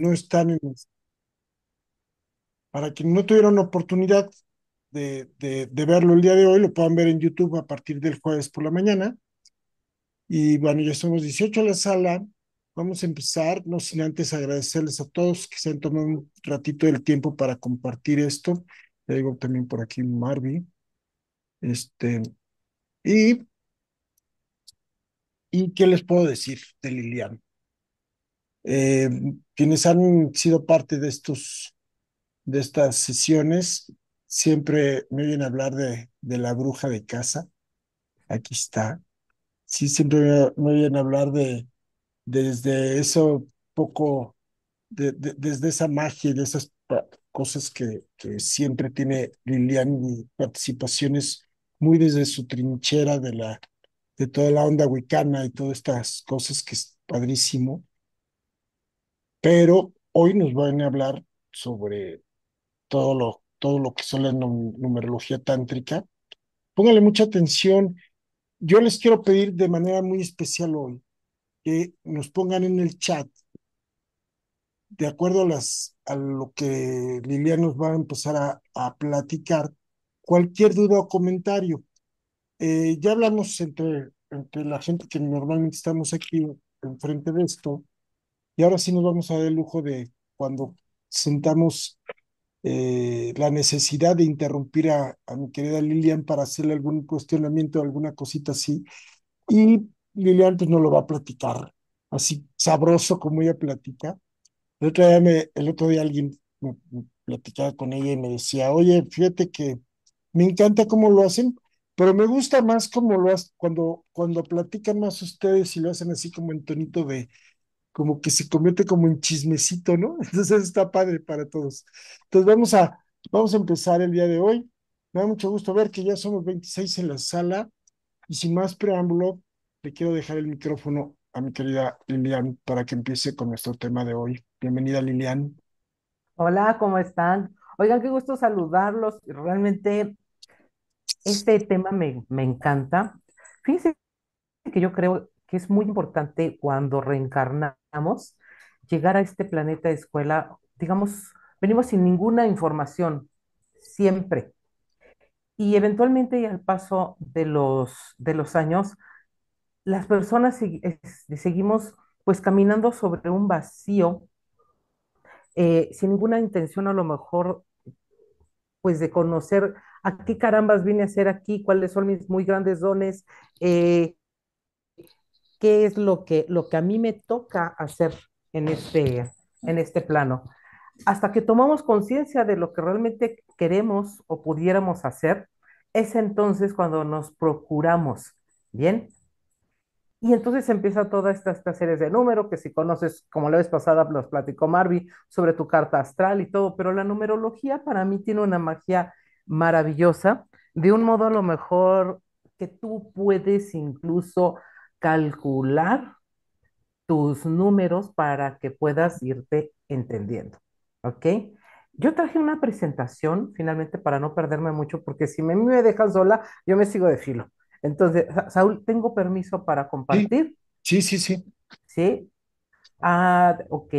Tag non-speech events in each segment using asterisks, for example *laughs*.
no están en Para quienes no tuvieron oportunidad de, de, verlo el día de hoy, lo puedan ver en YouTube a partir del jueves por la mañana. Y bueno, ya somos 18 en la sala. Vamos a empezar, no sin antes agradecerles a todos que se han tomado un ratito del tiempo para compartir esto. Ya digo también por aquí Marvi. Este, y, ¿Y qué les puedo decir de Liliana? Eh, quienes han sido parte de, estos, de estas sesiones siempre me oyen hablar de, de la bruja de casa. Aquí está. Sí, siempre me, oyen hablar de desde eso poco, desde esa magia y de esas cosas que, siempre tiene Lilian y participaciones muy desde su trinchera de la de toda la onda wicana y todas estas cosas que es padrísimo pero hoy nos van a hablar sobre todo lo, todo lo que son la numerología tántrica. Pónganle mucha atención. Yo les quiero pedir de manera muy especial hoy que nos pongan en el chat, de acuerdo a, lo que Lilian nos va a empezar a, platicar, cualquier duda o comentario. Eh, ya hablamos entre, entre la gente que normalmente estamos aquí enfrente de esto, y ahora sí nos vamos a dar el lujo de cuando sentamos eh, la necesidad de interrumpir a, a, mi querida Lilian para hacerle algún cuestionamiento, o alguna cosita así. Y Lilian pues no lo va a platicar, así sabroso como ella platica. El otro día, me, el otro día alguien me, platicaba con ella y me decía, oye, fíjate que me encanta cómo lo hacen, pero me gusta más cómo lo hacen, cuando, cuando platican más ustedes y lo hacen así como en tonito de como que se convierte como en chismecito, ¿no? *laughs* Entonces está padre para todos. Entonces vamos a, vamos a empezar el día de hoy. Me da mucho gusto ver que ya somos 26 en la sala y sin más preámbulo, le quiero dejar el micrófono a mi querida Lilian para que empiece con nuestro tema de hoy. Bienvenida Lilian. Hola, ¿cómo están? Oigan, qué gusto saludarlos. Realmente este tema me, me encanta. Fíjense que yo creo que es muy importante cuando reencarnamos, llegar a este planeta de escuela, digamos, venimos sin ninguna información, siempre. Y eventualmente y al paso de los, de los años, las personas seguimos pues caminando sobre un vacío, eh, sin ninguna intención a lo mejor pues de conocer a qué carambas vine a ser aquí, cuáles son mis muy grandes dones, eh, qué es lo que, lo que a mí me toca hacer en este, en este plano. Hasta que tomamos conciencia de lo que realmente queremos o pudiéramos hacer, es entonces cuando nos procuramos, ¿bien? Y entonces empieza toda esta, serie de números que si conoces, como la vez pasada los platicó Marvi, sobre tu carta astral y todo, pero la numerología para mí tiene una magia maravillosa, de un modo a lo mejor que tú puedes incluso calcular tus números para que puedas irte entendiendo. ¿Ok? Yo traje una presentación finalmente para no perderme mucho, porque si me, me dejan sola, yo me sigo de filo. Entonces, Saúl, ¿tengo permiso para compartir? Sí, sí, sí. Sí. ¿Sí? Ah, ok,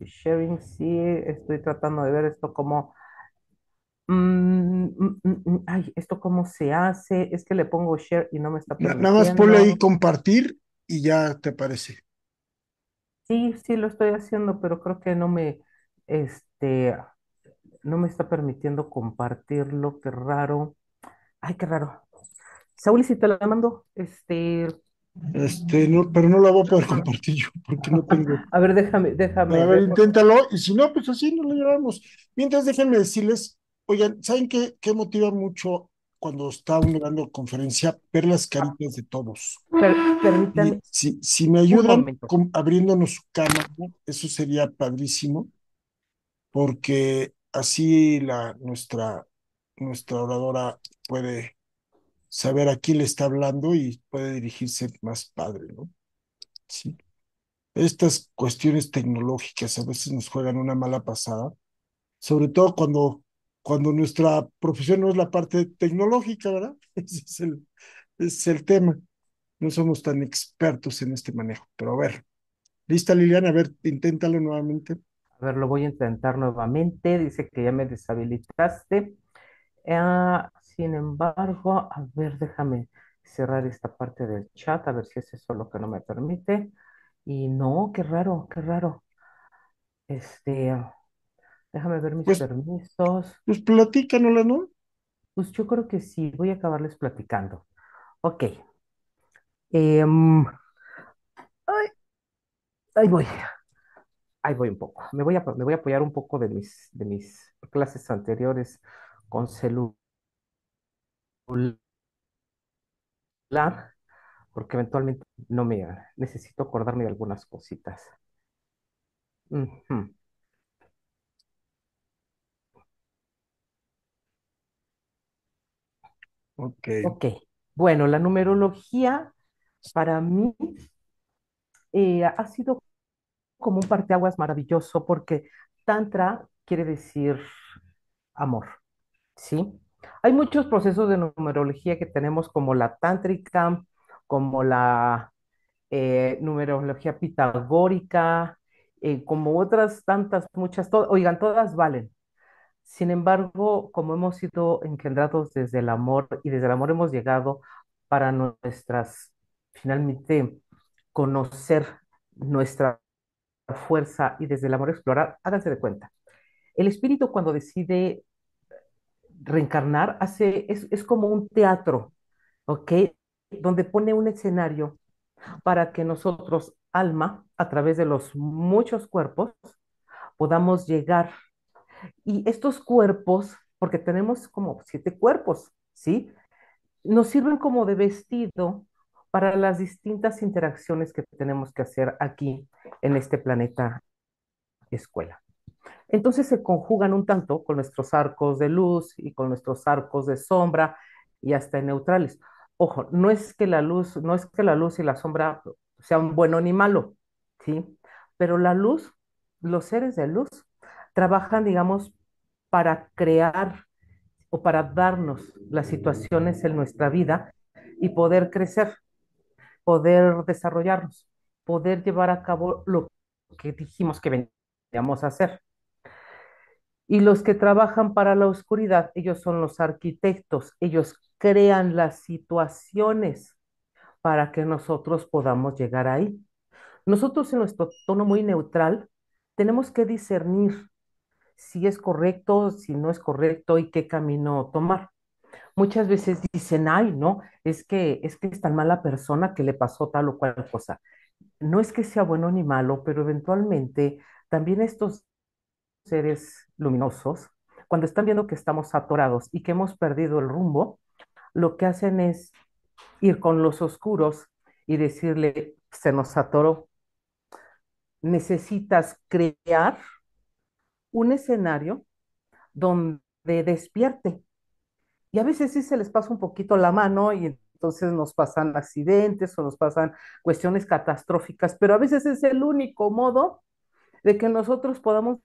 sharing, sí, estoy tratando de ver esto como Mm, mm, mm, ay, esto cómo se hace, es que le pongo share y no me está permitiendo. Nada más ponle ahí compartir y ya te parece Sí, sí lo estoy haciendo, pero creo que no me, este, no me está permitiendo compartirlo, qué raro. Ay, qué raro. Saúl, si te la mando, este... Este, pero no la voy a poder compartir yo, porque no tengo. *laughs* A ver, déjame, déjame. A ver, inténtalo, y si no, pues así no lo llevamos. Mientras, déjenme decirles Oigan, ¿saben qué, qué motiva mucho cuando está uno dando conferencia, ver las caritas de todos. Si, me ayudan abriéndonos su cámara, eso sería padrísimo, porque así la, nuestra, nuestra oradora puede saber a quién le está hablando y puede dirigirse más padre, ¿no? Sí. Estas cuestiones tecnológicas a veces nos juegan una mala pasada, sobre todo cuando cuando nuestra profesión no es la parte tecnológica, ¿verdad? *laughs* Ese es el, es el tema. No somos tan expertos en este manejo, pero a ver. ¿Lista, Liliana? A ver, inténtalo nuevamente. A ver, lo voy a intentar nuevamente. Dice que ya me deshabilitaste. Ah, sin embargo, a ver, déjame cerrar esta parte del chat, a ver si es eso lo que no me permite. Y no, qué raro, qué raro. Este, Déjame ver mis pues, permisos. pues platícanos, ¿no? Pues yo creo que sí, voy a acabarles platicando. Ok. Em, ahí voy. Ahí voy un poco. Me voy a, me voy a apoyar un poco de mis, de mis clases anteriores con celular, porque eventualmente no me necesito acordarme de algunas cositas. Ok. Bueno, la numerología para mí eh, ha sido como un parteaguas maravilloso porque Tantra quiere decir amor, ¿sí? Hay muchos procesos de numerología que tenemos como la tántrica, como la eh, numerología pitagórica, eh, como otras tantas, muchas, oigan, todas valen, sin embargo, como hemos sido engendrados desde el amor y desde el amor hemos llegado para nuestras, finalmente, conocer nuestra fuerza y desde el amor explorar, háganse de cuenta. El espíritu cuando decide reencarnar hace, es, es como un teatro, ¿ok? Donde pone un escenario para que nosotros, alma, a través de los muchos cuerpos, podamos llegar y estos cuerpos, porque tenemos como siete cuerpos, ¿sí? Nos sirven como de vestido para las distintas interacciones que tenemos que hacer aquí en este planeta escuela. Entonces se conjugan un tanto con nuestros arcos de luz y con nuestros arcos de sombra y hasta neutrales. Ojo, no es que la luz, no es que la luz y la sombra sean bueno ni malo, ¿sí? Pero la luz, los seres de luz trabajan, digamos, para crear o para darnos las situaciones en nuestra vida y poder crecer, poder desarrollarnos, poder llevar a cabo lo que dijimos que veníamos a hacer. Y los que trabajan para la oscuridad, ellos son los arquitectos, ellos crean las situaciones para que nosotros podamos llegar ahí. Nosotros en nuestro tono muy neutral tenemos que discernir si es correcto, si no es correcto y qué camino tomar. Muchas veces dicen, ay, no, es que es, que es tan mala persona que le pasó tal o cual cosa. No es que sea bueno ni malo, pero eventualmente también estos seres luminosos, cuando están viendo que estamos atorados y que hemos perdido el rumbo, lo que hacen es ir con los oscuros y decirle, se nos atoró, necesitas crear un escenario donde despierte. Y a veces sí se les pasa un poquito la mano y entonces nos pasan accidentes o nos pasan cuestiones catastróficas, pero a veces es el único modo de que nosotros podamos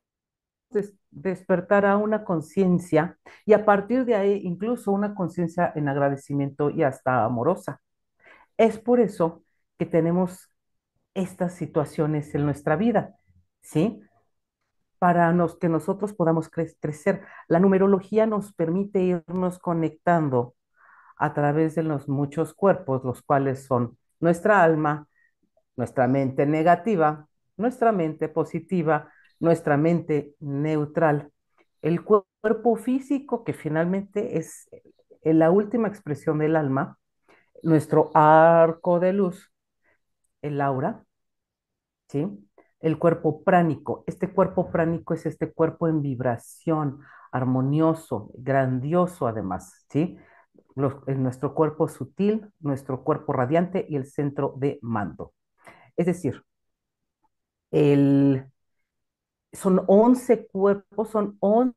despertar a una conciencia y a partir de ahí incluso una conciencia en agradecimiento y hasta amorosa. Es por eso que tenemos estas situaciones en nuestra vida, ¿sí? para que nosotros podamos crecer. La numerología nos permite irnos conectando a través de los muchos cuerpos, los cuales son nuestra alma, nuestra mente negativa, nuestra mente positiva, nuestra mente neutral, el cuerpo físico, que finalmente es eh, la última expresión del alma, nuestro arco de luz, el aura, ¿sí? el cuerpo pránico. Este cuerpo pránico es este cuerpo en vibración, armonioso, grandioso además, ¿sí? nuestro cuerpo sutil, nuestro cuerpo radiante y el centro de mando. Es decir, el, son 11 cuerpos, son 11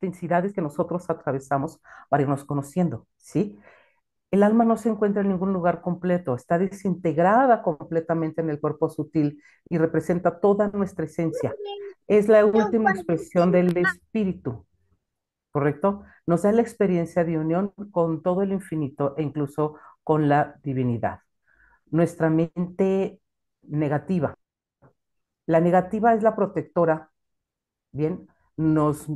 densidades que nosotros atravesamos para irnos conociendo, ¿sí? el alma no se encuentra en ningún lugar completo, está desintegrada completamente en el cuerpo sutil y representa toda nuestra esencia. Es la última expresión del espíritu, ¿correcto? Nos da la experiencia de unión con todo el infinito e incluso con la divinidad. Nuestra mente negativa. La negativa es la protectora, ¿bien? Nos,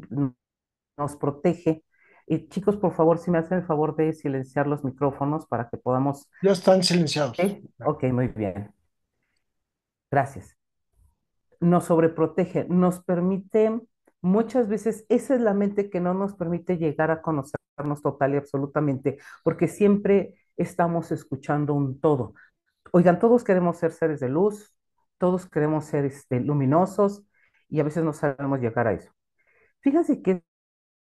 nos protege y chicos, por favor, si me hacen el favor de silenciar los micrófonos para que podamos... Ya están silenciados. Ok, muy bien. Gracias. Nos sobreprotege, nos permite, muchas veces esa es la mente que no nos permite llegar a conocernos total y absolutamente, porque siempre estamos escuchando un todo. Oigan, todos queremos ser seres de luz, todos queremos ser este, luminosos y a veces no sabemos llegar a eso. Fíjense que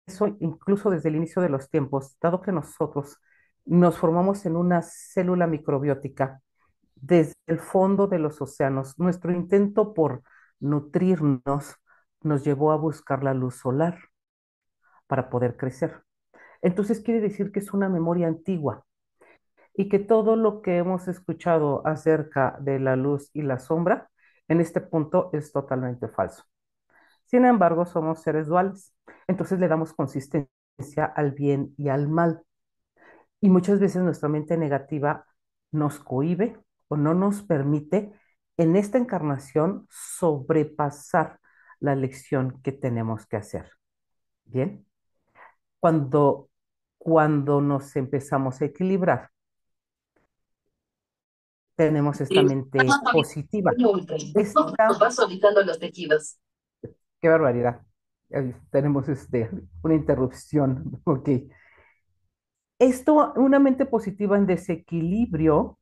eso incluso desde el inicio de los tiempos, dado que nosotros nos formamos en una célula microbiótica desde el fondo de los océanos, nuestro intento por nutrirnos nos llevó a buscar la luz solar para poder crecer. Entonces quiere decir que es una memoria antigua y que todo lo que hemos escuchado acerca de la luz y la sombra en este punto es totalmente falso. Sin embargo, somos seres duales entonces le damos consistencia al bien y al mal. Y muchas veces nuestra mente negativa nos cohibe o no nos permite en esta encarnación sobrepasar la lección que tenemos que hacer. Bien, cuando, cuando nos empezamos a equilibrar, tenemos esta mente positiva. los tejidos. Qué barbaridad tenemos este, una interrupción. *laughs* Ok. Esto, una mente positiva en desequilibrio,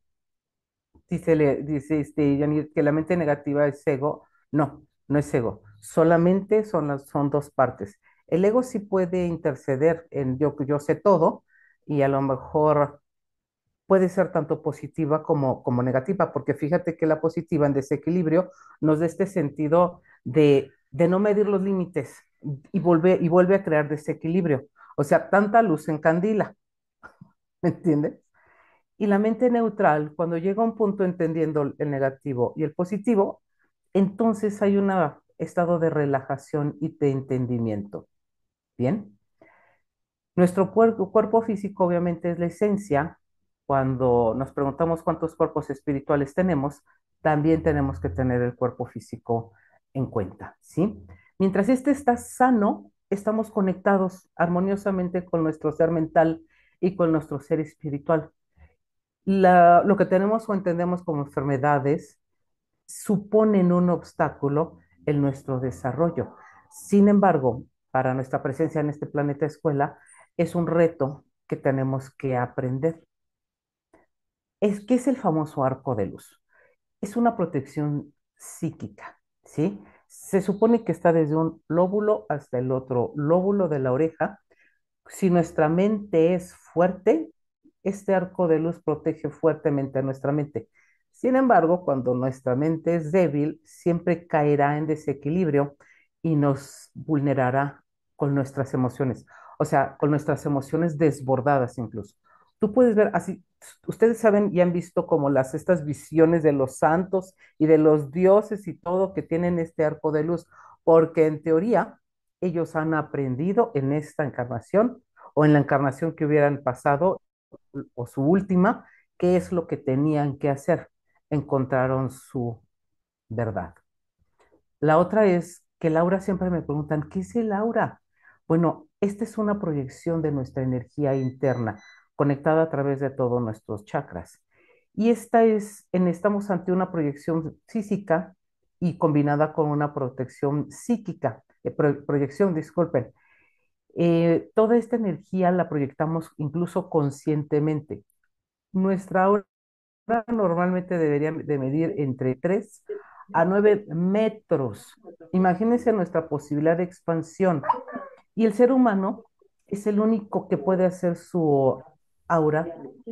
dice, le, dice este, que la mente negativa es ego. No, no es ego. Solamente son, son dos partes. El ego sí puede interceder en yo, yo sé todo y a lo mejor puede ser tanto positiva como, como negativa, porque fíjate que la positiva en desequilibrio nos da este sentido de, de no medir los límites, y vuelve, y vuelve a crear desequilibrio. O sea, tanta luz en candila, *laughs* ¿Me entiendes? Y la mente neutral, cuando llega a un punto entendiendo el negativo y el positivo, entonces hay un estado de relajación y de entendimiento. ¿Bien? Nuestro cuerpo físico obviamente es la esencia. Cuando nos preguntamos cuántos cuerpos espirituales tenemos, también tenemos que tener el cuerpo físico en cuenta, ¿sí? Mientras este está sano, estamos conectados armoniosamente con nuestro ser mental y con nuestro ser espiritual. lo que tenemos o entendemos como enfermedades suponen un obstáculo en nuestro desarrollo. Sin embargo, para nuestra presencia en este planeta escuela, es un reto que tenemos que aprender. Es que es el famoso arco de luz. Es una protección psíquica, ¿sí? Se supone que está desde un lóbulo hasta el otro lóbulo de la oreja. Si nuestra mente es fuerte, este arco de luz protege fuertemente a nuestra mente. Sin embargo, cuando nuestra mente es débil, siempre caerá en desequilibrio y nos vulnerará con nuestras emociones, o sea, con nuestras emociones desbordadas incluso. Tú puedes ver así, ustedes saben y han visto como las estas visiones de los santos y de los dioses y todo que tienen este arco de luz, porque en teoría ellos han aprendido en esta encarnación o en la encarnación que hubieran pasado o su última, qué es lo que tenían que hacer. Encontraron su verdad. La otra es que Laura siempre me preguntan, ¿qué es Laura? Bueno, esta es una proyección de nuestra energía interna conectada a través de todos nuestros chakras. Y esta es, en, estamos ante una proyección física y combinada con una protección psíquica, eh, proyección, disculpen. Eh, toda esta energía la proyectamos incluso conscientemente. Nuestra aura normalmente debería de medir entre 3 a 9 metros. Imagínense nuestra posibilidad de expansión. Y el ser humano es el único que puede hacer su aura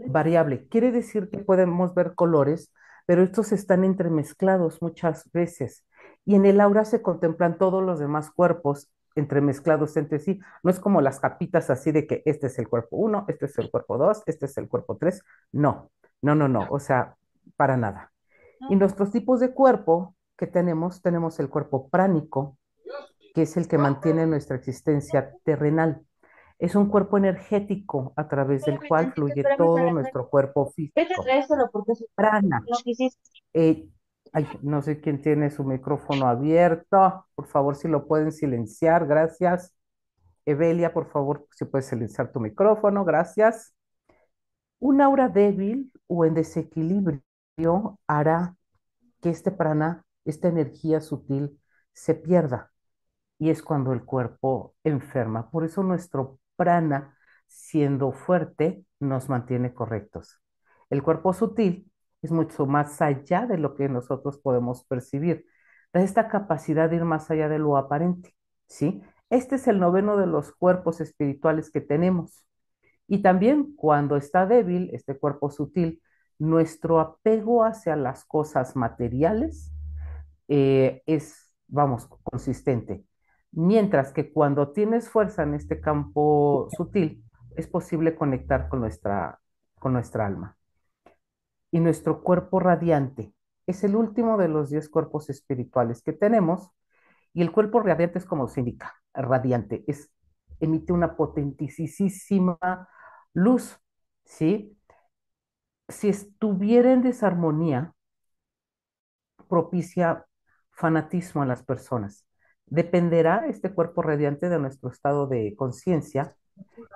variable. Quiere decir que podemos ver colores, pero estos están entremezclados muchas veces. Y en el aura se contemplan todos los demás cuerpos entremezclados entre sí. No es como las capitas así de que este es el cuerpo 1, este es el cuerpo 2, este es el cuerpo 3. No, no, no, no. O sea, para nada. Y nuestros tipos de cuerpo que tenemos, tenemos el cuerpo pránico, que es el que mantiene nuestra existencia terrenal es un cuerpo energético a través del cual fluye todo nuestro cuerpo físico. Prana. Eh, ay, no sé quién tiene su micrófono abierto. Por favor, si lo pueden silenciar, gracias. Evelia, por favor, si puedes silenciar tu micrófono, gracias. Un aura débil o en desequilibrio hará que este prana, esta energía sutil, se pierda. Y es cuando el cuerpo enferma. Por eso nuestro prana, siendo fuerte, nos mantiene correctos. El cuerpo sutil es mucho más allá de lo que nosotros podemos percibir. Da esta capacidad de ir más allá de lo aparente, ¿sí? Este es el noveno de los cuerpos espirituales que tenemos. Y también cuando está débil este cuerpo sutil, nuestro apego hacia las cosas materiales eh, es, vamos, consistente. Mientras que cuando tienes fuerza en este campo sutil, es posible conectar con nuestra, alma. Y nuestro cuerpo radiante es el último de los diez cuerpos espirituales que tenemos. Y el cuerpo radiante es como se indica, radiante, es, emite una potentísima luz, Si estuviera en desarmonía, propicia fanatismo a las personas. Dependerá este cuerpo radiante de nuestro estado de conciencia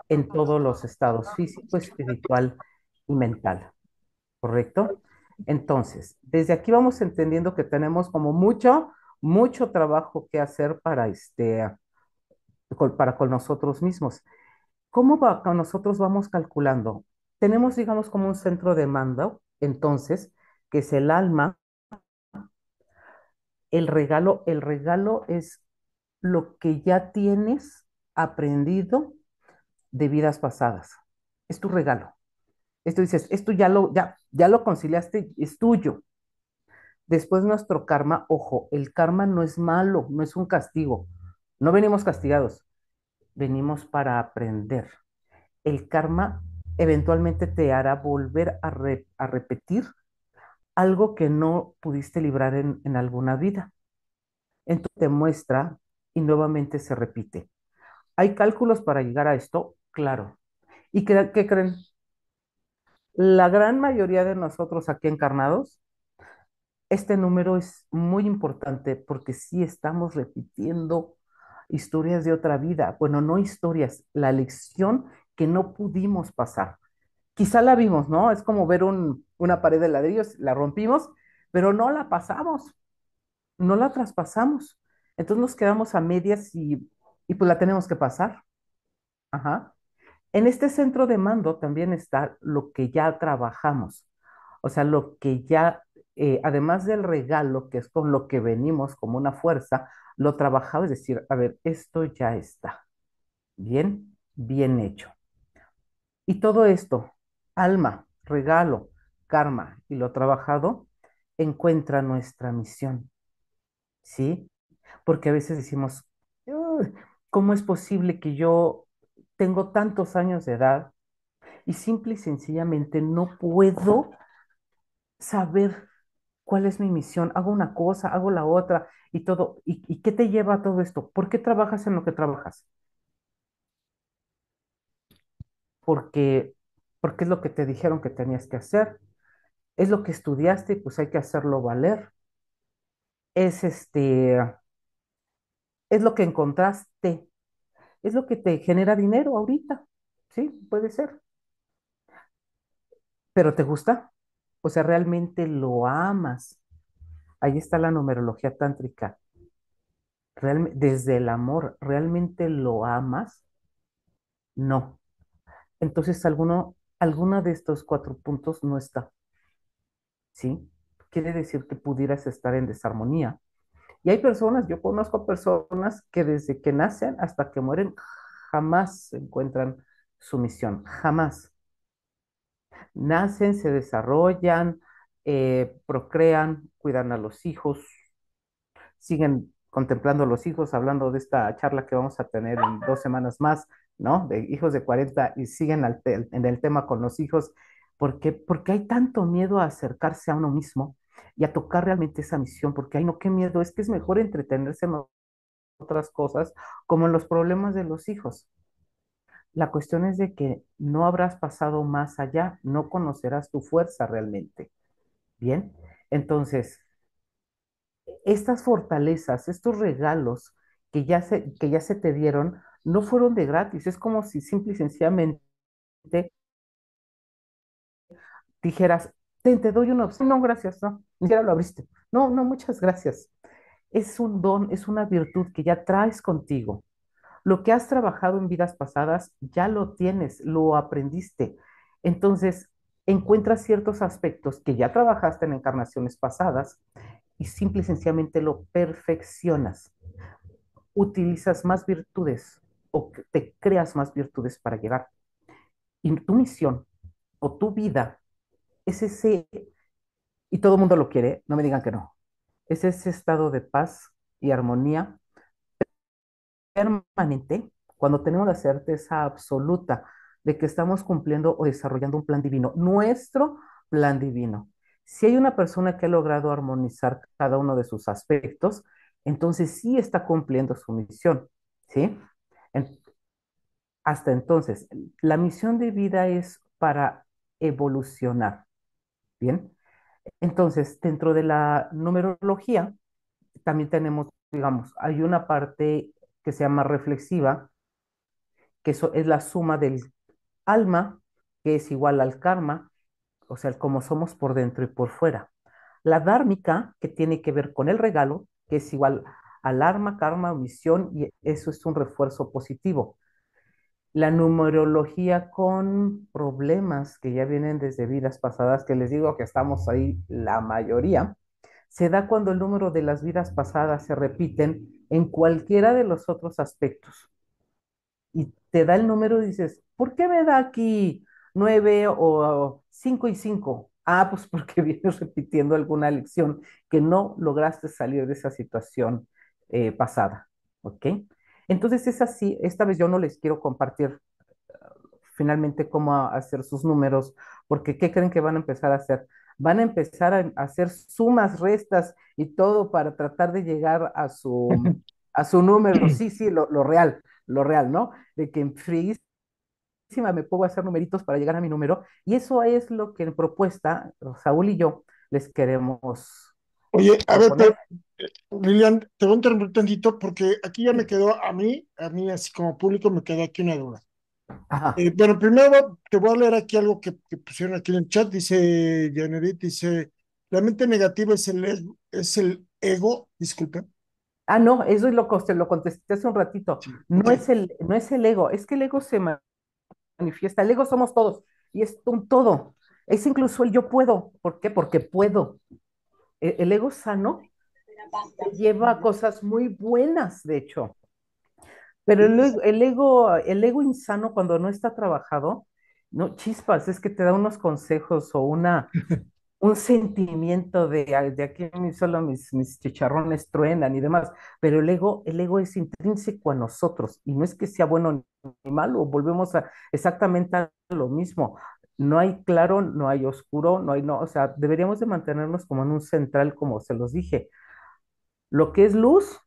en todos los estados físico, espiritual y mental. ¿Correcto? Entonces, desde aquí vamos entendiendo que tenemos como mucho, mucho trabajo que hacer para, este, para con nosotros mismos. ¿Cómo va, nosotros vamos calculando? Tenemos, digamos, como un centro de mando, entonces, que es el alma, el regalo, el regalo es lo que ya tienes aprendido de vidas pasadas. Es tu regalo. Esto dices, esto ya lo, ya, ya lo conciliaste, es tuyo. Después nuestro karma, ojo, el karma no es malo, no es un castigo. No venimos castigados, venimos para aprender. El karma eventualmente te hará volver a, a repetir algo que no pudiste librar en, en alguna vida. Entonces te muestra y nuevamente se repite. ¿Hay cálculos para llegar a esto? Claro. ¿Y qué, creen? La gran mayoría de nosotros aquí encarnados, este número es muy importante porque sí estamos repitiendo historias de otra vida. Bueno, no historias, la lección que no pudimos pasar. Quizá la vimos, ¿no? Es como ver una pared de ladrillos, la rompimos, pero no la pasamos, no la traspasamos. Entonces nos quedamos a medias y, pues la tenemos que pasar. Ajá. En este centro de mando también está lo que ya trabajamos, o sea, lo que ya, eh, además del regalo, que es con lo que venimos como una fuerza, lo trabajado es decir, a ver, esto ya está. Bien, bien hecho. Y todo esto, alma, regalo, karma y lo trabajado, encuentra nuestra misión. ¿Sí? porque a veces decimos, ¿cómo es posible que yo tengo tantos años de edad y simple y sencillamente no puedo saber cuál es mi misión? Hago una cosa, hago la otra y todo. ¿Y, qué te lleva a todo esto? ¿Por qué trabajas en lo que trabajas? Porque, porque es lo que te dijeron que tenías que hacer, es lo que estudiaste y pues hay que hacerlo valer. Es este, es lo que encontraste, es lo que te genera dinero ahorita, ¿sí? Puede ser. Pero te gusta, o sea, realmente lo amas. Ahí está la numerología tántrica. Real, desde el amor, ¿realmente lo amas? No. Entonces, alguno, alguno de estos cuatro puntos no está. ¿Sí? Quiere decir que pudieras estar en desarmonía y hay personas, yo conozco personas que desde que nacen hasta que mueren jamás encuentran su misión, jamás. Nacen, se desarrollan, eh, procrean, cuidan a los hijos, siguen contemplando a los hijos, hablando de esta charla que vamos a tener en dos semanas más, ¿no? De hijos de 40 y siguen en el tema con los hijos. ¿Por qué? Porque hay tanto miedo a acercarse a uno mismo y a tocar realmente esa misión, porque, ay, no, qué miedo, es que es mejor entretenerse en otras cosas, como en los problemas de los hijos. La cuestión es de que no habrás pasado más allá, no conocerás tu fuerza realmente. Bien, entonces, estas fortalezas, estos regalos que ya se, que ya se te dieron, no fueron de gratis, es como si simple y sencillamente dijeras, te, doy una opción. No, gracias, no, ni siquiera lo abriste. No, no, muchas gracias. Es un don, es una virtud que ya traes contigo. Lo que has trabajado en vidas pasadas, ya lo tienes, lo aprendiste. Entonces, encuentras ciertos aspectos que ya trabajaste en encarnaciones pasadas y simple y sencillamente lo perfeccionas. Utilizas más virtudes o te creas más virtudes para llegar. Y tu misión o tu vida es ese, y todo el mundo lo quiere, no me digan que no, es ese estado de paz y armonía permanente cuando tenemos la certeza absoluta de que estamos cumpliendo o desarrollando un plan divino, nuestro plan divino. Si hay una persona que ha logrado armonizar cada uno de sus aspectos, entonces sí está cumpliendo su misión, ¿sí? hasta entonces, la misión de vida es para evolucionar, Bien, entonces dentro de la numerología también tenemos, digamos, hay una parte que se llama reflexiva, que es la suma del alma, que es igual al karma, o sea, como somos por dentro y por fuera. La dármica, que tiene que ver con el regalo, que es igual al arma, karma, omisión, y eso es un refuerzo positivo la numerología con problemas que ya vienen desde vidas pasadas, que les digo que estamos ahí la mayoría, se da cuando el número de las vidas pasadas se repiten en cualquiera de los otros aspectos. Y te da el número y dices, ¿por qué me da aquí nueve o 5 y cinco? Ah, pues porque *laughs* vienes repitiendo alguna lección que no lograste salir de esa situación eh, pasada. ¿Ok? Entonces es así, esta vez yo no les quiero compartir finalmente cómo hacer sus números, porque ¿qué creen que van a empezar a hacer? Van a empezar a, hacer sumas, restas y todo para tratar de llegar a su, *laughs* a su número, sí, sí, lo, real, lo real, ¿no? De que en me puedo hacer numeritos para llegar a mi número y eso es lo que en propuesta Saúl y yo les queremos Oye, pues, a ver, Lilian, te voy a interrumpir tantito porque aquí ya me quedó a mí, a mí así como público me quedó aquí una duda. Ajá. Eh, bueno, primero te voy a leer aquí algo que, pusieron aquí en el chat, dice Janerit, dice, la mente negativa es el, es el ego, disculpen, Ah, no, eso es lo que lo contesté hace un ratito. No es, el, no es el ego, es que el ego se manifiesta. El ego somos todos y es un todo. Es incluso el yo puedo. ¿Por qué? Porque puedo. E-, el ego sano lleva cosas muy buenas, de hecho. Pero el, ego, el ego insano cuando no está trabajado, no chispas, es que te da unos consejos o una *laughs* un sentimiento de, de aquí solo mis, mis chicharrones truenan y demás, pero el ego, el ego es intrínseco a nosotros y no es que sea bueno ni malo, volvemos a exactamente a lo mismo no hay claro, no hay oscuro, no hay no, o sea, deberíamos de mantenernos como en un central, como se los dije. Lo que es luz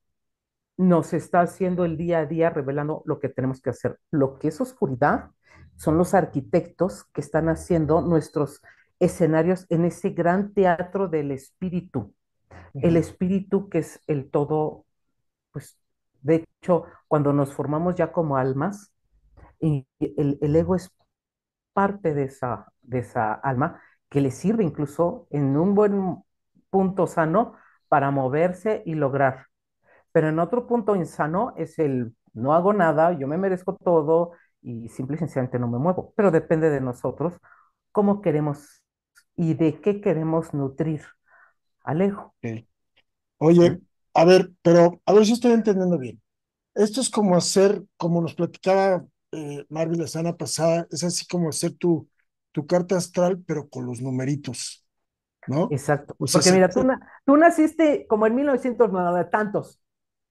nos está haciendo el día a día revelando lo que tenemos que hacer. Lo que es oscuridad son los arquitectos que están haciendo nuestros escenarios en ese gran teatro del espíritu. El espíritu que es el todo, pues de hecho, cuando nos formamos ya como almas, y el, el ego es parte de esa, de esa alma que le sirve incluso en un buen punto sano para moverse y lograr. Pero en otro punto insano es el no hago nada, yo me merezco todo y simple y no me muevo. Pero depende de nosotros cómo queremos y de qué queremos nutrir. Alejo. Oye, a ver, pero a ver si estoy entendiendo bien. Esto es como hacer, como nos platicaba eh, Marvin, la semana pasada, es así como hacer tu, tu carta astral, pero con los numeritos, ¿no? Exacto. Porque mira, tú, naciste como en 1990, tantos,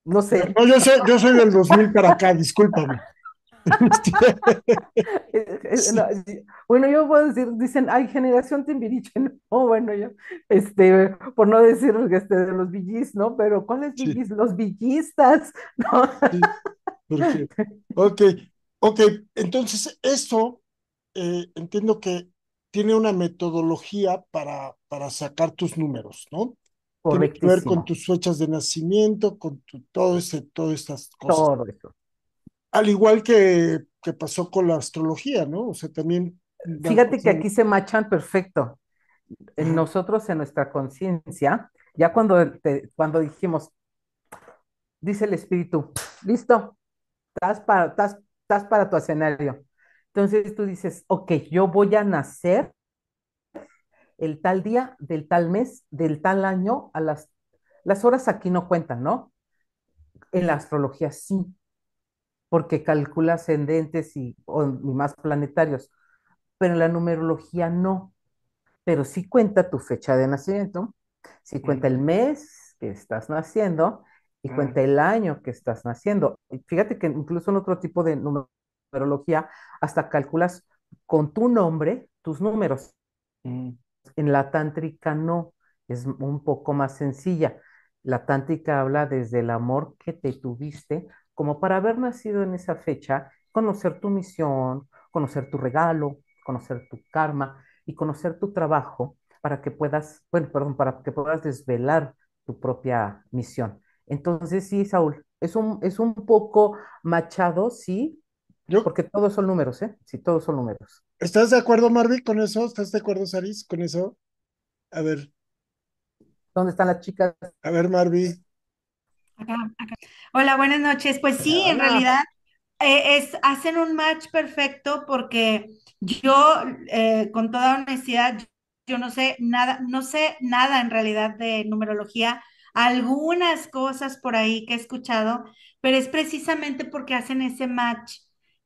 no sé. No, yo, yo soy del 2000 para acá, discúlpame. *laughs* *laughs* bueno, yo puedo decir, dicen, hay generación timbiriche, *laughs* no, bueno, yo, este, por no decir este, de los villis, ¿no? Pero, ¿cuáles villis? Los villistas, ¿no? ok, Ok, entonces eso eh, entiendo que tiene una metodología para, para sacar tus números, ¿no? Tiene con tus fechas de nacimiento, con todo ese, todas estas cosas. Todo eso. Al igual que, que pasó con la astrología, ¿no? O sea, también. Fíjate que aquí se machan perfecto. En Nosotros en nuestra conciencia, ya cuando, cuando dijimos, dice el espíritu, listo, estás, para, estás estás para tu escenario. Entonces tú dices, ok, yo voy a nacer el tal día, del tal mes, del tal año, a las, las horas aquí no cuentan, ¿no? En la astrología sí, porque calcula ascendentes y, y más planetarios, pero en la numerología no, pero sí cuenta tu fecha de nacimiento, sí cuenta el mes que estás naciendo y cuenta el año que estás naciendo. Y fíjate que incluso en otro tipo de numerología, hasta calculas con tu nombre tus números. Mm. En la tántrica no, es un poco más sencilla. La tántrica habla desde el amor que te tuviste, como para haber nacido en esa fecha, conocer tu misión, conocer tu regalo, conocer tu karma y conocer tu trabajo para que puedas, bueno, perdón, para que puedas desvelar tu propia misión. Entonces, sí, Saúl, es un, es un poco machado, sí, porque todos son números, ¿eh? Sí, todos son números. ¿Estás de acuerdo, Marvin, con eso? ¿Estás de acuerdo, Saris, con eso? A ver. ¿Dónde están las chicas? A ver, Marvin. Acá, acá. Hola, buenas noches. Pues sí, en realidad eh, es, hacen un match perfecto porque yo, eh, con toda honestidad, yo no sé nada, no sé nada en realidad de numerología algunas cosas por ahí que he escuchado, pero es precisamente porque hacen ese match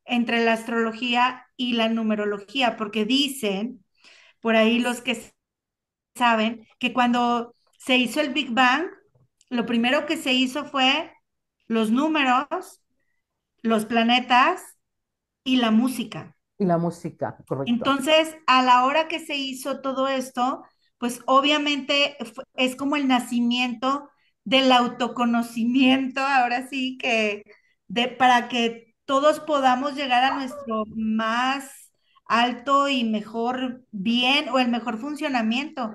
entre la astrología y la numerología, porque dicen, por ahí los que saben, que cuando se hizo el Big Bang, lo primero que se hizo fue los números, los planetas y la música. Y la música, correcto. Entonces, a la hora que se hizo todo esto, pues obviamente es como el nacimiento del autoconocimiento, ahora sí, que de, para que todos podamos llegar a nuestro más alto y mejor bien o el mejor funcionamiento.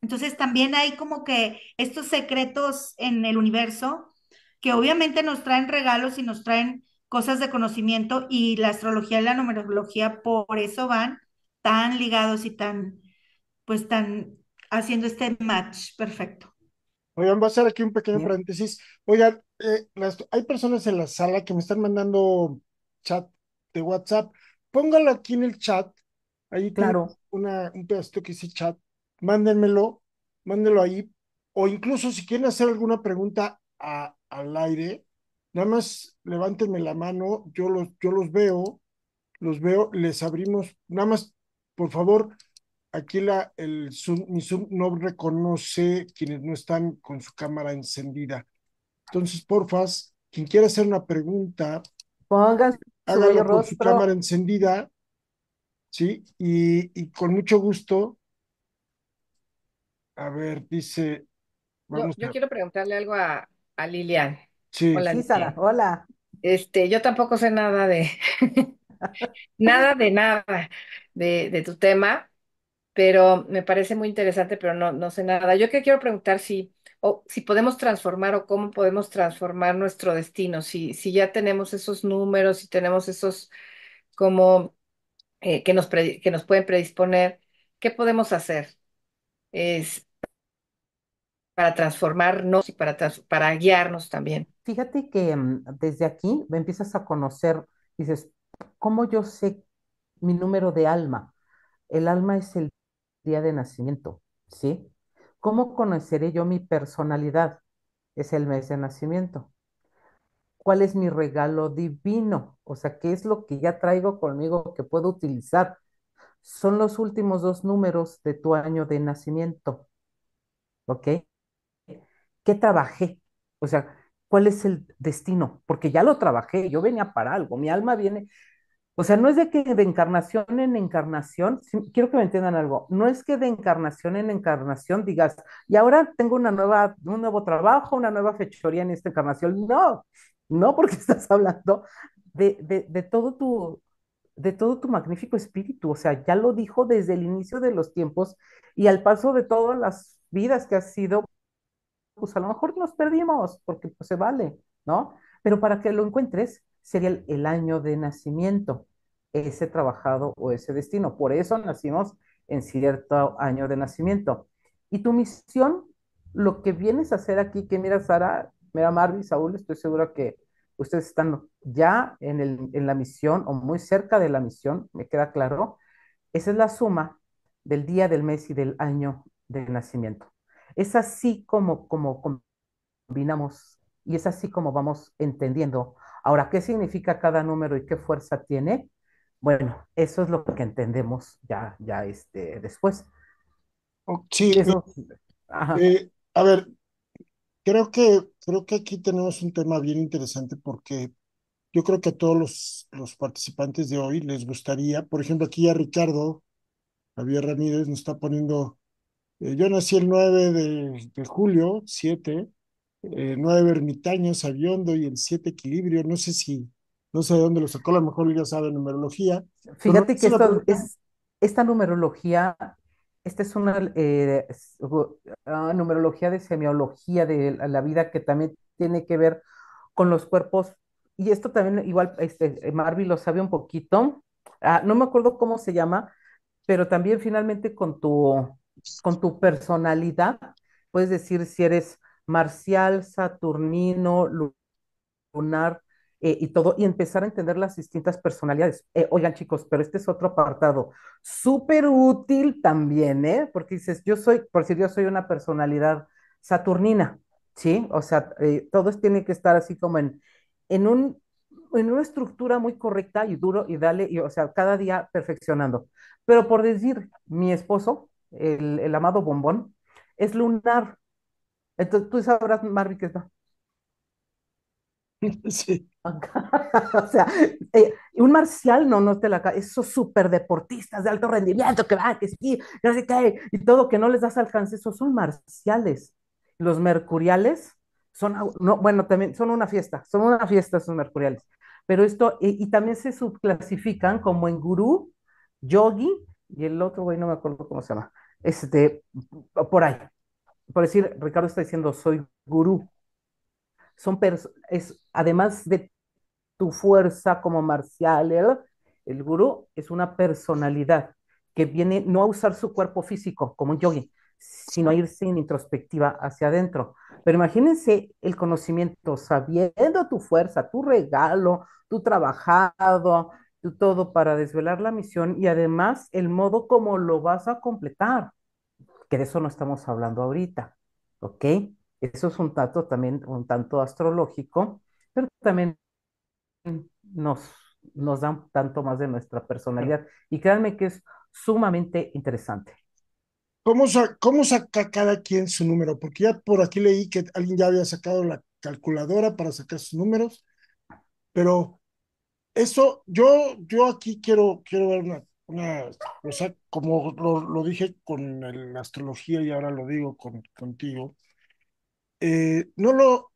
Entonces también hay como que estos secretos en el universo que obviamente nos traen regalos y nos traen cosas de conocimiento y la astrología y la numerología por eso van tan ligados y tan pues están haciendo este match perfecto. Oigan, voy a hacer aquí un pequeño paréntesis. Oigan, eh, hay personas en la sala que me están mandando chat de WhatsApp. Póngalo aquí en el chat. Ahí claro. Una, un pedacito que dice chat. Mándenmelo, mándenlo ahí. O incluso si quieren hacer alguna pregunta al aire, nada más levántenme la mano. Yo los, yo los veo, los veo, les abrimos. Nada más, por favor, aquí la, el Zoom, mi Zoom no reconoce quienes no están con su cámara encendida. Entonces, porfas, quien quiera hacer una pregunta, póngase con su cámara encendida, ¿sí? Y, con mucho gusto. A ver, dice. yo, quiero preguntarle algo a, Lilian. Sí. Hola, hola. Este, yo tampoco sé nada de *laughs* nada de nada de, de tu tema, pero me parece muy interesante, pero no, no sé nada. Yo que quiero preguntar si, o, si podemos transformar o cómo podemos transformar nuestro destino, si, si ya tenemos esos números, si tenemos esos como eh, que, nos nos pueden predisponer, ¿qué podemos hacer? Es, para transformarnos y para, para guiarnos también. Fíjate que mm, desde aquí me empiezas a conocer, dices, ¿cómo yo sé mi número de alma? El alma es el día de nacimiento, ¿sí? ¿Cómo conoceré yo mi personalidad? Es el mes de nacimiento. ¿Cuál es mi regalo divino? O sea, ¿qué es lo que ya traigo conmigo que puedo utilizar? Son los últimos dos números de tu año de nacimiento. ¿Ok? ¿Qué trabajé? O sea, ¿cuál es el destino? Porque ya lo trabajé, yo venía para algo, mi alma viene, o sea, no es de que de encarnación en encarnación, quiero que me entiendan algo, no es que de encarnación en encarnación digas, y ahora tengo una nueva, un nuevo trabajo, una nueva fechoría en esta encarnación. No, no, porque *laughs* estás hablando de, todo tu de todo tu magnífico espíritu, o sea, ya lo dijo desde el inicio de los tiempos y al paso de todas las vidas que has sido, pues a lo mejor nos perdimos, porque pues, se vale, ¿no? Pero para que lo encuentres, sería el, año de nacimiento, ese trabajado o ese destino. Por eso nacimos en cierto año de nacimiento. Y tu misión, lo que vienes a hacer aquí, que mira Sara, mira Marvin, Saúl, estoy seguro que ustedes están ya en, el, en la misión o muy cerca de la misión, me queda claro. Esa es la suma del día, del mes y del año de nacimiento. Es así como, como combinamos y es así como vamos entendiendo Ahora, ¿qué significa cada número y qué fuerza tiene? Bueno, eso es lo que entendemos ya, ya este, después. Sí, eh, a ver, creo que, creo que aquí tenemos un tema bien interesante porque yo creo que a todos los, participantes de hoy les gustaría, por ejemplo, aquí a Ricardo, Javier Ramírez nos está poniendo, eh, yo nací el 9 de, de julio, 7, eh, nueve ermitaños, Sabiondo y el siete equilibrio. No sé si, no sé de dónde lo sacó, a lo mejor ya sabe numerología. Fíjate que esta, es, esta numerología, esta es una eh, ah, numerología de semiología de la vida que también tiene que ver con los cuerpos. Y esto también, igual, este, Marvi lo sabe un poquito. Ah, no me acuerdo cómo se llama, pero también finalmente con tu, con tu personalidad, puedes decir si eres marcial, saturnino, lunar eh, y todo, y empezar a entender las distintas personalidades. Eh, oigan chicos, pero este es otro apartado súper útil también, ¿eh? Porque dices, yo soy, por si yo soy una personalidad saturnina, ¿sí? O sea, eh, todos tienen que estar así como en, en un en una estructura muy correcta y duro y dale, y, o sea, cada día perfeccionando. Pero por decir, mi esposo, el, el amado bombón, es lunar, entonces tú sabrás, más riqueza? *laughs* Sí. *laughs* o sea, eh, un marcial no, no te la esos súper deportistas de alto rendimiento que van, que sí, no sé qué, y todo que no les das alcance, esos son marciales. Los mercuriales son, no, bueno, también son una fiesta, son una fiesta esos mercuriales. Pero esto, y, también se subclasifican como en gurú, yogi, y el otro güey no me acuerdo cómo se llama, este, por ahí por decir, Ricardo está diciendo, soy gurú. Son es, además de tu fuerza como marcial, el gurú es una personalidad que viene no a usar su cuerpo físico como un yogi, sino a irse en introspectiva hacia adentro. Pero imagínense el conocimiento, sabiendo tu fuerza, tu regalo, tu trabajado, tu todo para desvelar la misión y además el modo como lo vas a completar que de eso no estamos hablando ahorita, ¿ok? Eso es un tanto también, un tanto astrológico, pero también nos, nos da un tanto más de nuestra personalidad. Y créanme que es sumamente interesante. ¿Cómo, ¿Cómo saca cada quien su número? Porque ya por aquí leí que alguien ya había sacado la calculadora para sacar sus números, pero eso, yo, yo aquí quiero, quiero ver una una, o sea, como lo, dije con la astrología y ahora lo digo con, contigo, eh, no lo,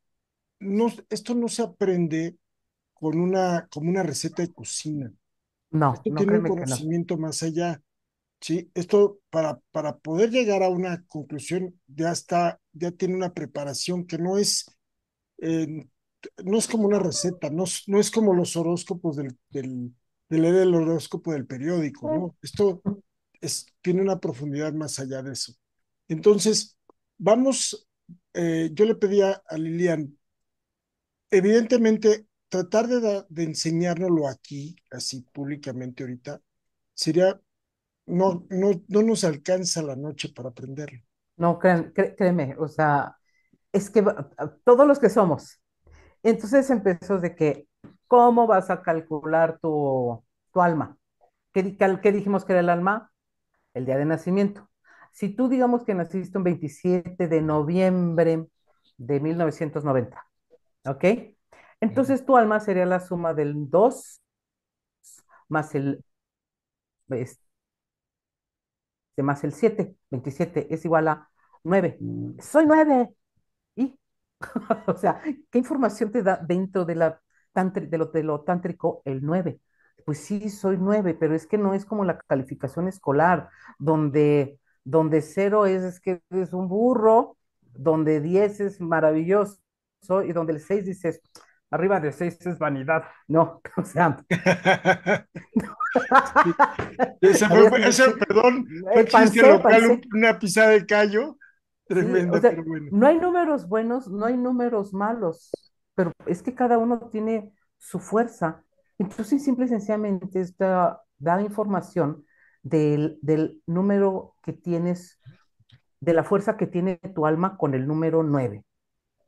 no, esto no se aprende con una, como una receta de cocina. No, esto no tiene un conocimiento más allá. ¿sí? Esto para, para poder llegar a una conclusión ya está, ya tiene una preparación que no es, eh, no es como una receta, no, no es como los horóscopos del de leer el horóscopo del periódico, ¿no? Esto es, tiene una profundidad más allá de eso. Entonces, vamos, eh, yo le pedía a Lilian, evidentemente, tratar de, de enseñárnoslo aquí, así públicamente ahorita, sería, no, no, no nos alcanza la noche para aprenderlo. No, créeme, o sea, es que todos los que somos. Entonces empezó de que ¿Cómo vas a calcular tu, alma? ¿Qué, dijimos que era el alma? El día de nacimiento. Si tú digamos que naciste un 27 de noviembre de 1990, ¿ok? Entonces tu alma sería la suma del 2 más el, más el 7. 27 es igual a 9. Mm. Soy 9. ¿Y? *laughs* o sea, ¿qué información te da dentro de la de, lo, de tántrico, el 9. Pues sí, soy 9, pero es que no es como la calificación escolar, donde, donde 0 es, es que es un burro, donde 10 es maravilloso y donde el 6 dices, arriba de 6 es vanidad. No, *laughs* o sea. *laughs* ese, perdón, fue una pisada de callo. Tremendo, No hay números buenos, no hay números malos pero es que cada uno tiene su fuerza. Entonces, simple y sencillamente esta, da información del, número que tienes, de la fuerza que tiene tu alma con el número 9.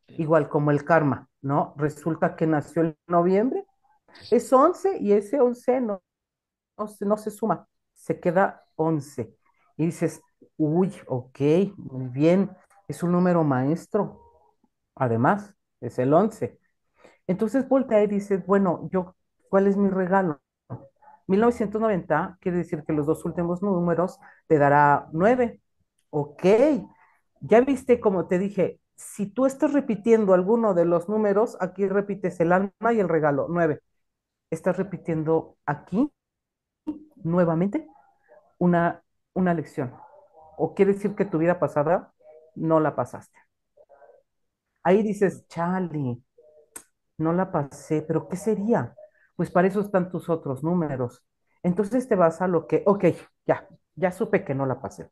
Igual como el karma, ¿no? Resulta que nació en noviembre, es 11 y ese 11 no, no, no se suma, se queda 11. Y dices, uy, ok, muy bien, es un número maestro, además es el 11. Entonces voltea y dice, bueno, yo, ¿cuál es mi regalo? 1990 quiere decir que los dos últimos números te dará 9. Ok, ya viste como te dije, si tú estás repitiendo alguno de los números, aquí repites el alma y el regalo, 9. Estás repitiendo aquí nuevamente una, una lección. O quiere decir que tu vida pasada no la pasaste. Ahí dices, Charlie, no la pasé, pero ¿qué sería? Pues para eso están tus otros números. Entonces te vas a lo que, ok, ya, ya supe que no la pasé.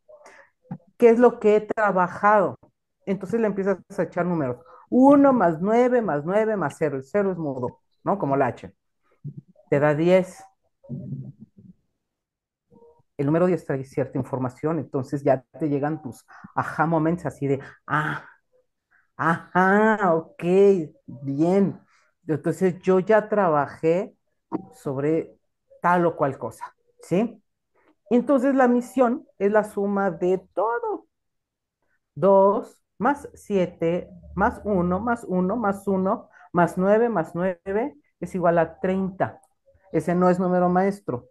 ¿Qué es lo que he trabajado? Entonces le empiezas a echar números. Uno más nueve más nueve más cero. El cero es mudo, ¿no? Como la H. Te da diez. El número 10 trae cierta información, entonces ya te llegan tus aha moments así de, ah, Ajá, ok, bien. Entonces yo ya trabajé sobre tal o cual cosa, ¿sí? Entonces la misión es la suma de todo. 2 más 7 más 1 más 1 más 1 más 9 más 9 es igual a 30. Ese no es número maestro.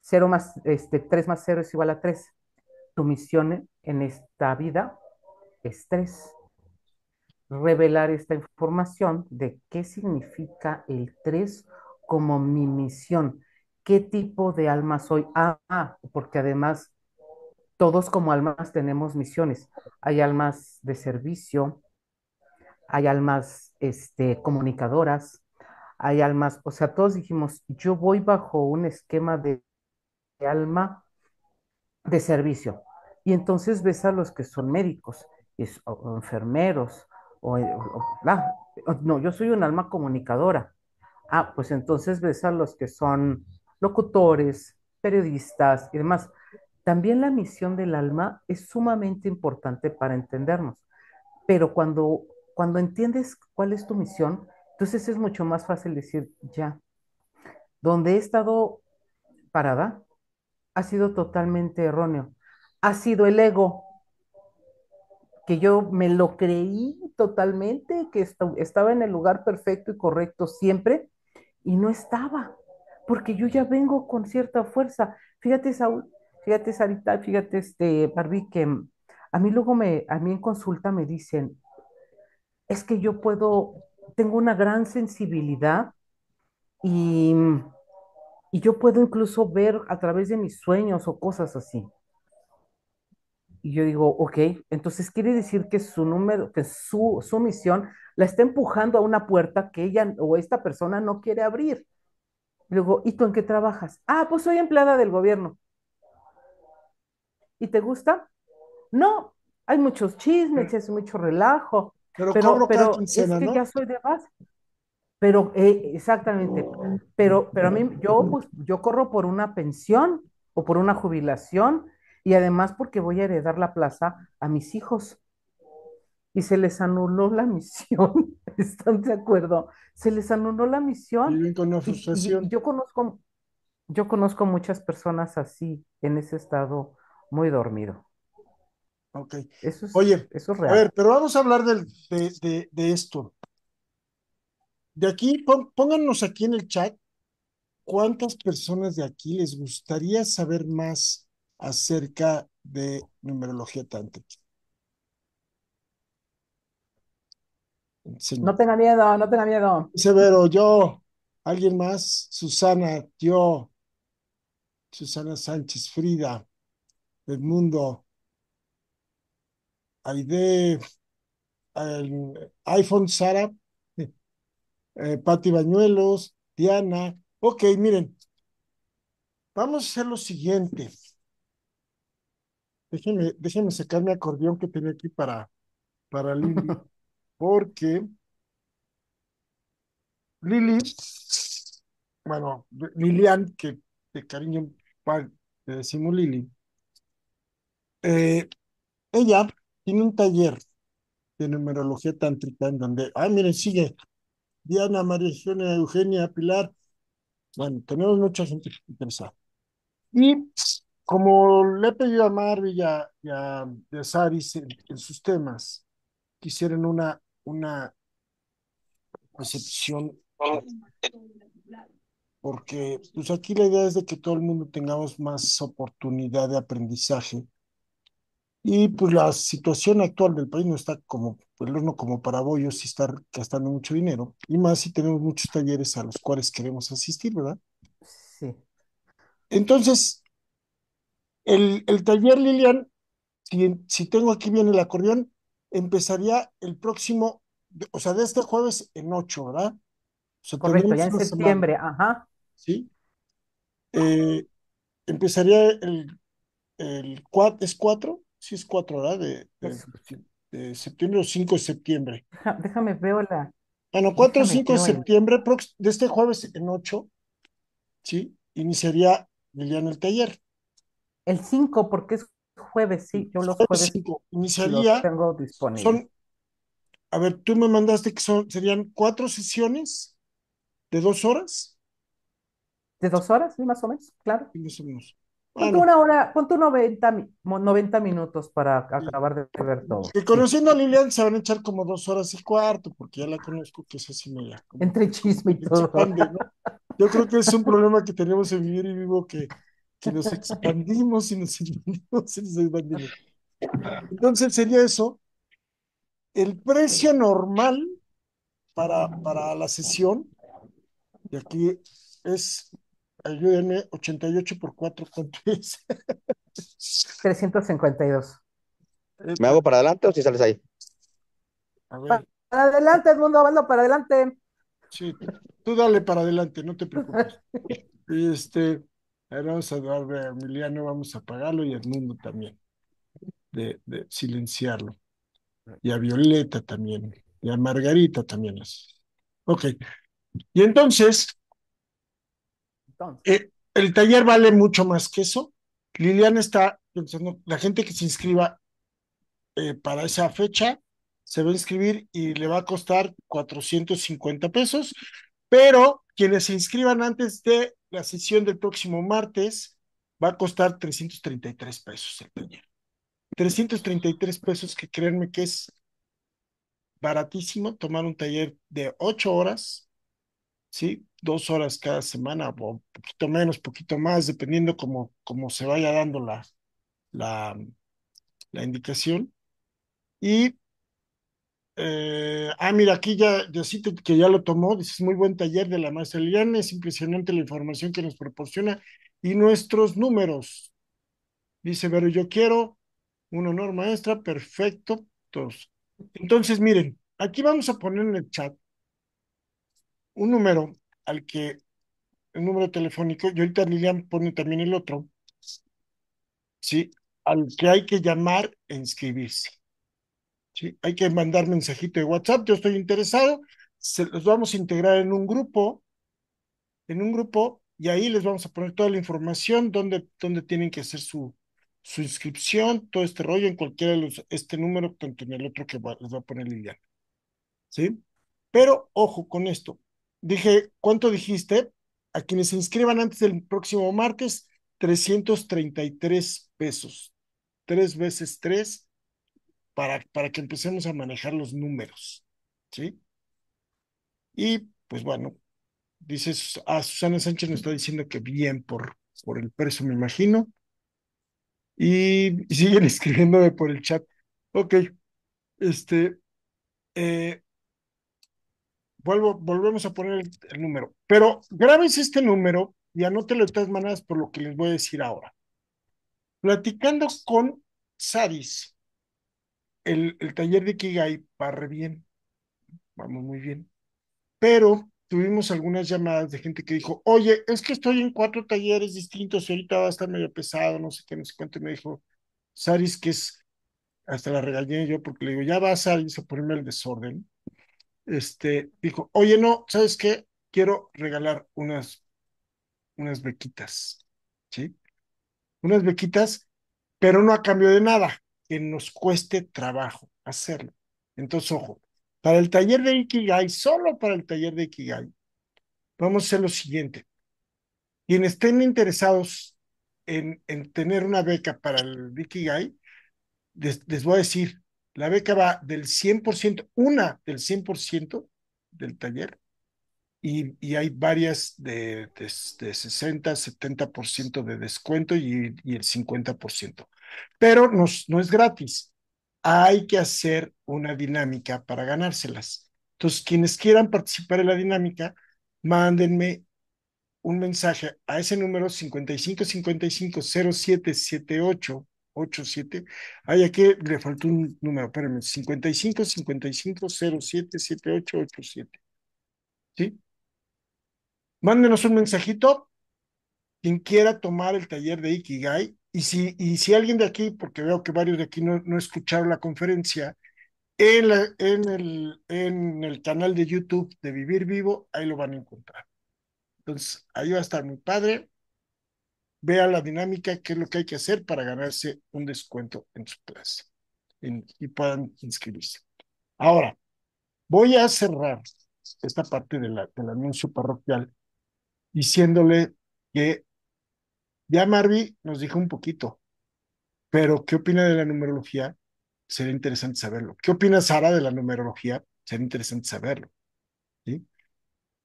0 este, 3 más 0 es igual a 3. Tu misión en esta vida estrés. Revelar esta información de qué significa el 3 como mi misión, qué tipo de alma soy. Ah, porque además todos como almas tenemos misiones. Hay almas de servicio, hay almas este, comunicadoras, hay almas, o sea, todos dijimos, yo voy bajo un esquema de, de alma de servicio. Y entonces ves a los que son médicos o, enfermeros, eh, o, no, yo soy un alma comunicadora. Ah, pues entonces ves a los que son locutores, periodistas y demás. También la misión del alma es sumamente importante para entendernos, pero cuando, cuando entiendes cuál es tu misión, entonces es mucho más fácil decir ya. Donde he estado parada ha sido totalmente erróneo. Ha sido el ego yo me lo creí totalmente, que estaba en el lugar perfecto y correcto siempre, y no estaba, porque yo ya vengo con cierta fuerza. Fíjate, Saúl, fíjate, Sarita, fíjate, este, Barbie, que a mí luego me, a mí en consulta me dicen, es que yo puedo, tengo una gran sensibilidad y, y yo puedo incluso ver a través de mis sueños o cosas así. Y yo digo, ok, entonces quiere decir que su número, que su, su misión la está empujando a una puerta que ella o esta persona no quiere abrir. Luego, ¿y tú en qué trabajas? Ah, pues soy empleada del gobierno. ¿Y te gusta? No, hay muchos chismes, es mucho relajo. Pero, pero, pero es que ya soy de base. Pero, eh, exactamente. Oh, pero, pero a mí, yo, pues, yo corro por una pensión o por una jubilación y además porque voy a heredar la plaza a mis hijos. Y se les anuló la *laughs* misión, ¿están de acuerdo? Se les anuló la misión. yo conozco, yo conozco muchas personas así, en ese estado muy dormido. Ok. Oye, eso es real. A ver, pero vamos a hablar de, de, esto. De aquí, pónganos aquí en el chat cuántas personas de aquí les gustaría saber más acerca de numerología tante No tenga miedo, no tenga miedo. Severo, yo, alguien más, Susana, yo, Susana Sánchez Frida, Edmundo, Aide, iPhone Sara, eh, Patti Bañuelos, Diana. Ok, miren, vamos a hacer lo siguiente. Déjenme, sacar mi acordeón que tenía aquí para, para Lili, *laughs* porque Lili, bueno, Lilian, que de cariño te decimos Lili, eh, ella tiene un taller de numerología tántrica en donde, ah, miren, sigue Diana, María Eugenia, Eugenia Pilar, bueno, tenemos mucha gente interesada. Y como le he pedido a Marvin y a, Saris en, sus temas, quisieran una, una concepción, porque pues aquí la idea es de que todo el mundo tengamos más oportunidad de aprendizaje. Y pues la situación actual del país no está como, el horno como para bollos y estar gastando mucho dinero. Y más si tenemos muchos talleres a los cuales queremos asistir, ¿verdad? Sí. Entonces, el, taller Lilian, si, si tengo aquí bien el acordeón, empezaría el próximo, o sea, de este jueves en ocho, ¿verdad? Correcto, ya en septiembre, ajá. Sí. Eh, empezaría el, el 4, es 4, sí es cuatro, ¿verdad? De, de, septiembre o 5 de septiembre. Déjame veo la. Bueno, 4 o 5 de septiembre, de este jueves en 8, ¿sí? Iniciaría Lilian el taller. El 5, porque es jueves, sí, yo los jueves cinco. Iniciaría, tengo disponible a ver, tú me mandaste que serían cuatro sesiones de dos horas. De dos horas, sí, más o menos, claro. Más una hora, ponte 90, 90 minutos para acabar de ver todo. Que conociendo a Lilian se van a echar como dos horas y cuarto, porque ya la conozco que es así media. Entre chisme y todo. Yo creo que es un problema que tenemos en Vivir y Vivo que que nos expandimos y nos expandimos y nos expandimos. Entonces sería eso. El precio normal para, para la sesión, y aquí es, ayúdenme, 88 por 4, ¿cuánto es? 352. Eh, ¿Me hago para adelante o si sales ahí? Para adelante, Edmundo, hablando para adelante. Sí, tú dale para adelante, no te preocupes. *laughs* Este, a vamos a a eh, Emiliano, vamos a pagarlo y a Edmundo también, de, silenciarlo. Y a Violeta también, y a Margarita también. Ok. Y entonces, eh, el taller vale mucho más que eso. Liliana está pensando, la gente que se inscriba eh, para esa fecha se va a inscribir y le va a costar 450 pesos, pero quienes se inscriban antes de la sesión del próximo martes, va a costar 333 pesos el taller. 333 pesos que créanme que es baratísimo tomar un taller de 8 horas, ¿sí? Dos horas cada semana, o poquito menos, poquito más, dependiendo como cómo se vaya dando la, la, la indicación. Y eh, ah, mira, aquí ya, sí, que ya lo tomó, dices, muy buen taller de la maestra Liliana es impresionante la información que nos proporciona y nuestros números. Dice, pero yo quiero un honor maestra, perfecto, todos. Entonces, miren, aquí vamos a poner en el chat un número al que, el número telefónico, y ahorita Lilian pone también el otro, ¿sí? Al que hay que llamar e inscribirse. Hay que mandar mensajito de WhatsApp, yo estoy interesado, se los vamos a integrar en un grupo, en un grupo, y ahí les vamos a poner toda la información, donde dónde tienen que hacer su, su inscripción, todo este rollo en cualquiera de los, este número, tanto en el otro que les va a poner Liliana. ¿Sí? Pero ojo con esto. Dije, ¿cuánto dijiste? A quienes se inscriban antes del próximo martes, 333 pesos. Tres veces tres, para, que empecemos a manejar los números, ¿sí? Y pues bueno, dices, a ah, Susana Sánchez nos está diciendo que bien por, por el peso me imagino. Y, siguen *laughs* escribiéndome por el chat. Ok, este, eh, vuelvo, volvemos a poner el, número, pero grabes este número y anótelo de todas maneras por lo que les voy a decir ahora. Platicando con Sadis, el, taller de Kigai parre bien, vamos muy bien, pero tuvimos algunas llamadas de gente que dijo, oye, es que estoy en cuatro talleres distintos y ahorita va a estar medio pesado, no sé qué, no sé cuánto, y me dijo, Saris, que es, hasta la regalé yo porque le digo, ya va Saris a ponerme el desorden, este, dijo, oye, no, ¿sabes qué? Quiero regalar unas, unas bequitas, ¿sí? Unas bequitas, pero no a cambio de nada que nos cueste trabajo hacerlo. Entonces, ojo, para el taller de Ikigai, solo para el taller de Ikigai, vamos a hacer lo siguiente. Quienes estén interesados en, en tener una beca para el Ikigai, les voy a decir, la beca va del 100%, una del 100% del taller, y, hay varias de, de, 60, 70% de descuento y, y el 50%. Pero no es gratis. Hay que hacer una dinámica para ganárselas. Entonces, quienes quieran participar en la dinámica, mándenme un mensaje a ese número 55 55 07 Ay, aquí le faltó un número, espérenme. 55 55 07 78 ¿Sí? Mándenos un mensajito, quien quiera tomar el taller de Ikigai. Y si, y si alguien de aquí, porque veo que varios de aquí no, no escucharon la conferencia, en, en, el, en el canal de YouTube de Vivir Vivo, ahí lo van a encontrar. Entonces, ahí va a estar mi padre. Vea la dinámica, qué es lo que hay que hacer para ganarse un descuento en su clase y puedan inscribirse. Ahora, voy a cerrar esta parte de la, del anuncio parroquial diciéndole que ya Marvi nos dijo un poquito, pero ¿qué opina de la numerología? Sería interesante saberlo. ¿Qué opina Sara de la numerología? Sería interesante saberlo. ¿sí?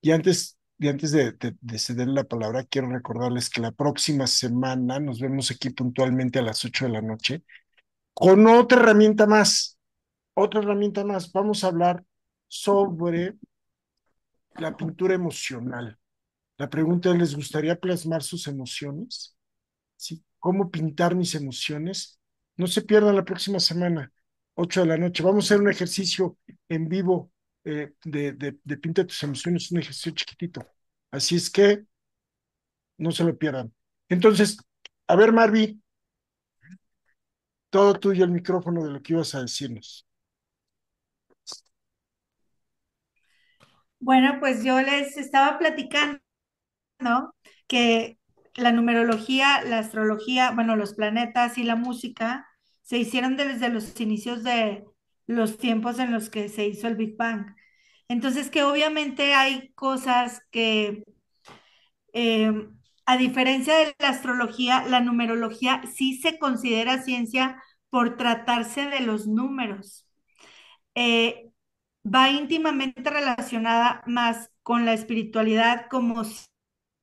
Y antes, antes de, de, ceder la palabra, quiero recordarles que la próxima semana nos vemos aquí puntualmente a las 8 de la noche con otra herramienta más. Otra herramienta más. Vamos a hablar sobre la pintura emocional. La pregunta es, ¿les gustaría plasmar sus emociones? ¿Sí? ¿Cómo pintar mis emociones? No se pierdan la próxima semana, 8 de la noche. Vamos a hacer un ejercicio en vivo eh, de, de, de pinta tus emociones, un ejercicio chiquitito. Así es que no se lo pierdan. Entonces, a ver, Marvi, todo tuyo el micrófono de lo que ibas a decirnos. Bueno, pues yo les estaba platicando que la numerología, la astrología, bueno, los planetas y la música se hicieron desde los inicios de los tiempos en los que se hizo el Big Bang. Entonces, que obviamente hay cosas que, em, a diferencia de la astrología, la numerología sí se considera ciencia por tratarse de los números. Eh, va íntimamente relacionada más con la espiritualidad como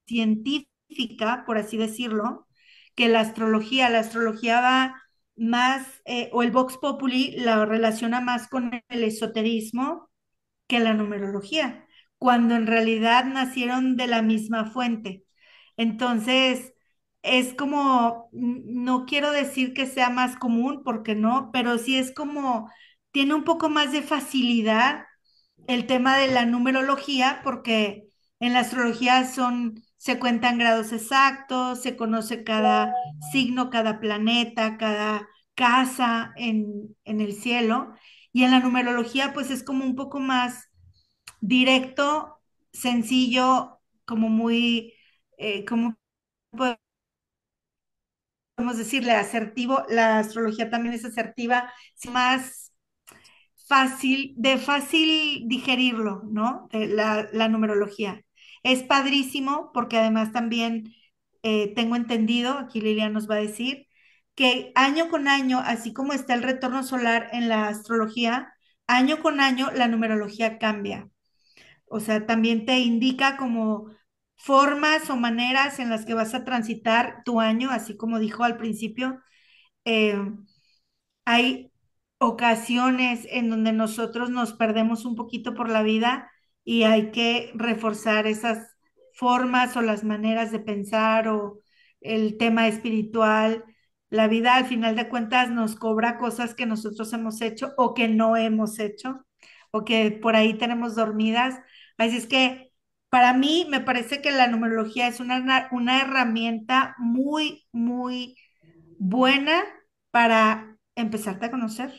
científica, por así decirlo, que la astrología. La astrología va más, eh, o el Vox Populi la relaciona más con el esoterismo que la numerología, cuando en realidad nacieron de la misma fuente. Entonces, es como, mm, no quiero decir que sea más común, porque no, pero sí es como, tiene un poco más de facilidad el tema de la numerología, porque en la astrología son se cuentan grados exactos, se conoce cada signo, cada planeta, cada casa en, el cielo. Y en la numerología, pues es como un poco más directo, sencillo, como muy, eh, como podemos decirle, asertivo. La astrología también es asertiva, más fácil, de fácil digerirlo, ¿no? la numerología. Es padrísimo porque además también eh, tengo entendido, aquí Lilian nos va a decir, que año con año, así como está el retorno solar en la astrología, año con año la numerología cambia. O sea, también te indica como formas o maneras en las que vas a transitar tu año, así como dijo al principio. Eh, hay ocasiones en donde nosotros nos perdemos un poquito por la vida y hay que reforzar esas formas o las maneras de pensar o el tema espiritual. La vida al final de cuentas nos cobra cosas que nosotros hemos hecho o que no hemos hecho o que por ahí tenemos dormidas. Así es que para mí me parece que la numerología es una, una herramienta muy, muy buena para empezarte a conocer.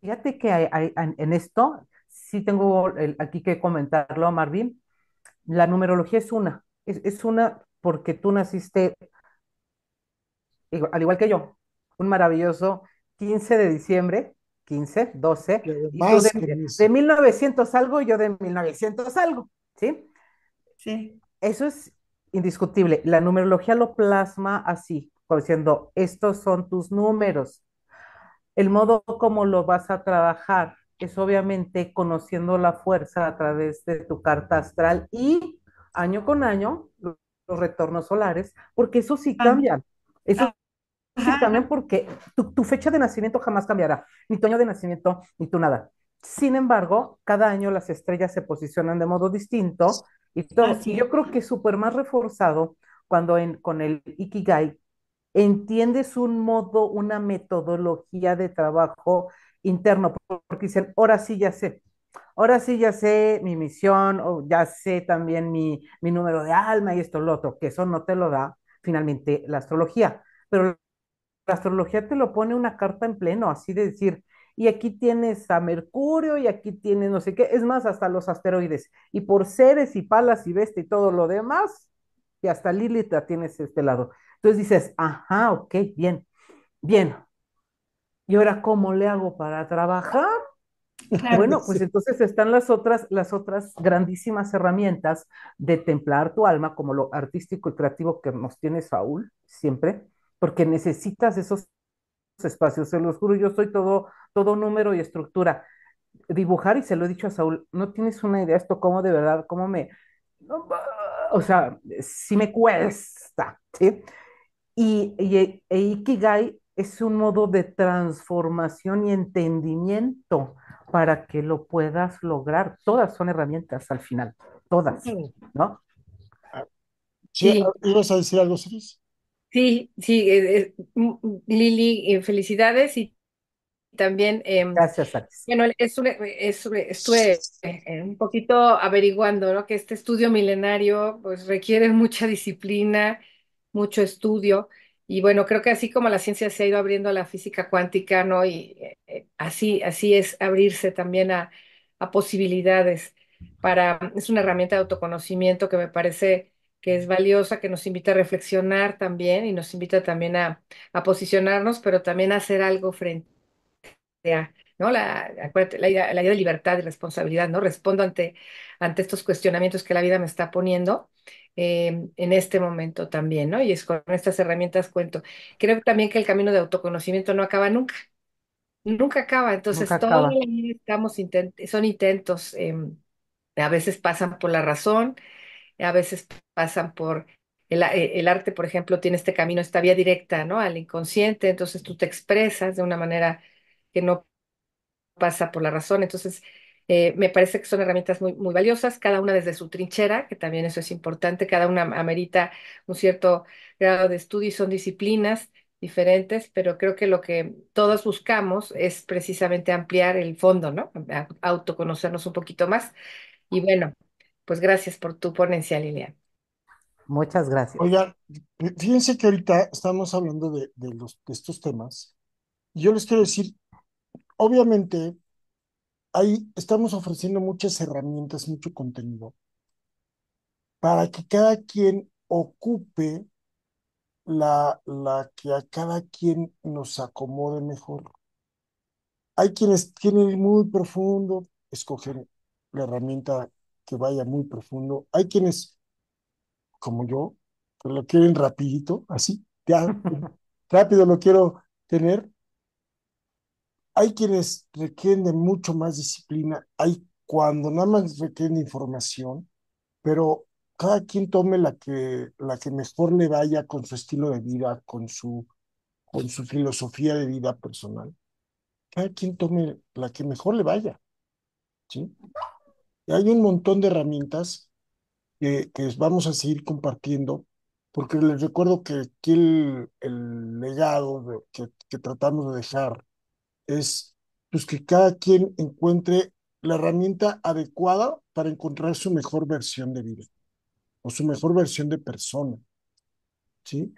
Fíjate que en esto sí tengo aquí que comentarlo, a Marvin. La numerología es una, es, una porque tú naciste, al igual que yo, un maravilloso 15 de diciembre 15, 12, de, de, 1900 algo y yo de 1900 algo, ¿sí? Sí. Eso es indiscutible. La numerología lo plasma así, diciendo, estos son tus números. El modo como lo vas a trabajar es obviamente conociendo la fuerza a través de tu carta astral y año con año los retornos solares, porque eso sí cambia. Eso sí cambia porque tu, fecha de nacimiento jamás cambiará, ni tu año de nacimiento, ni tu nada. Sin embargo, cada año las estrellas se posicionan de modo distinto y yo creo que es súper más reforzado cuando en, con el Ikigai entiendes un modo, una metodología de trabajo interno, porque dicen, ahora sí ya sé, ahora sí ya sé mi misión, o ya sé también mi, mi número de alma y esto, lo otro, que eso no te lo da finalmente la astrología, pero la astrología te lo pone una carta en pleno, así de decir, y aquí tienes a Mercurio y aquí tienes no sé qué, es más, hasta los asteroides, y por seres y Palas y bestia y todo lo demás, y hasta Lilith la tienes este lado. Entonces dices, ajá, ok, bien, bien, ¿y ahora cómo le hago para trabajar? bueno, pues entonces están las otras, las otras grandísimas herramientas de templar tu alma, como lo artístico y creativo que nos tiene Saúl siempre, porque necesitas esos espacios. Se los juro, yo soy todo, todo número y estructura. Dibujar, y se lo he dicho a Saúl, no tienes una idea esto, cómo de verdad, cómo me. o sea, si me cuesta, ¿sí? Y, y, e, e Ikigai es un modo de transformación y entendimiento para que lo puedas lograr. Todas son herramientas al final, todas, ¿no? Ah, sí. ¿Ibas a decir algo, Cris? Sí, sí, eh, eh, Lili, eh, felicidades y también... Em, Gracias, Bueno, estuve un poquito averiguando, ¿no? Que este estudio milenario pues requiere mucha disciplina, mucho estudio. Y bueno, creo que así como la ciencia se ha ido abriendo a la física cuántica, ¿no? Y eh, eh, así, así es abrirse también a, posibilidades para, es una herramienta de autoconocimiento que me parece que es valiosa, que nos invita a reflexionar también y nos invita también a, posicionarnos, pero también a hacer algo frente a, ¿no? La, la, idea, la idea de libertad y responsabilidad, ¿no? Respondo ante, ante estos cuestionamientos que la vida me está poniendo eh, en este momento también, ¿no? Y es con estas herramientas cuento. Creo también que el camino de autoconocimiento no acaba nunca, nunca acaba, entonces todos estamos intent- son intentos, em, a veces pasan por la razón, a veces pasan por el, e-, el arte, por ejemplo, tiene este camino, esta vía directa, ¿no? Al inconsciente, entonces tú te expresas de una manera que no pasa por la razón, entonces eh, me parece que son herramientas muy, muy valiosas, cada una desde su trinchera, que también eso es importante, cada una amerita un cierto grado de estudio y son disciplinas diferentes, pero creo que lo que todos buscamos es precisamente ampliar el fondo, ¿no? autoconocernos un poquito más. Y bueno, pues gracias por tu ponencia, Lilian. Muchas gracias. Oiga, fíjense que ahorita estamos hablando de, los, de estos temas. Yo les quiero decir, obviamente, ahí estamos ofreciendo muchas herramientas, mucho contenido, para que cada quien ocupe la, la que a cada quien nos acomode mejor. Hay quienes tienen ir muy profundo, escoger la herramienta que vaya muy profundo. Hay quienes, como yo, lo quieren rapidito, así, ya, *laughs* rápido lo quiero tener hay quienes requieren de mucho más disciplina, hay cuando nada más requieren información, pero cada quien tome la que, la que mejor le vaya con su estilo de vida, con su, con su filosofía de vida personal. Cada quien tome la que mejor le vaya. ¿sí? Y hay un montón de herramientas que, vamos a seguir compartiendo, porque les recuerdo que aquí el, el legado que, que tratamos de dejar es pues, que cada quien encuentre la herramienta adecuada para encontrar su mejor versión de vida o su mejor versión de persona. ¿Sí?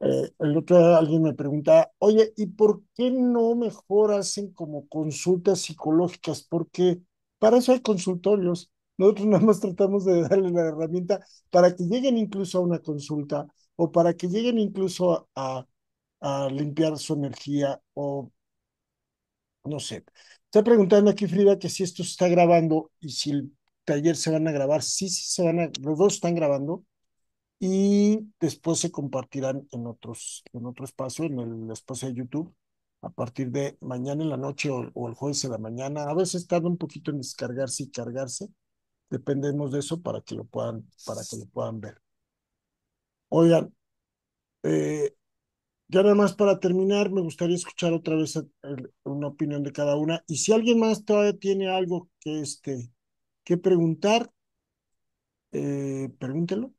Eh, el otro día alguien me preguntaba, oye, ¿y por qué no mejor hacen como consultas psicológicas? Porque para eso hay consultorios. Nosotros nada más tratamos de darle la herramienta para que lleguen incluso a una consulta o para que lleguen incluso a limpiar su energía o no sé. Está preguntando aquí Frida que si esto se está grabando y si el taller se van a grabar. Sí, sí, se van a, los dos están grabando y después se compartirán en, otros, en otro espacio, en el espacio de YouTube, a partir de mañana en la noche o, el jueves de la mañana. A veces tarda un poquito en descargarse y cargarse. Dependemos de eso para que lo puedan, para que lo puedan ver. Oigan, eh, ya nada más para terminar, me gustaría escuchar otra vez una opinión de cada una. Y si alguien más todavía tiene algo que, este, que preguntar, eh, pregúntelo.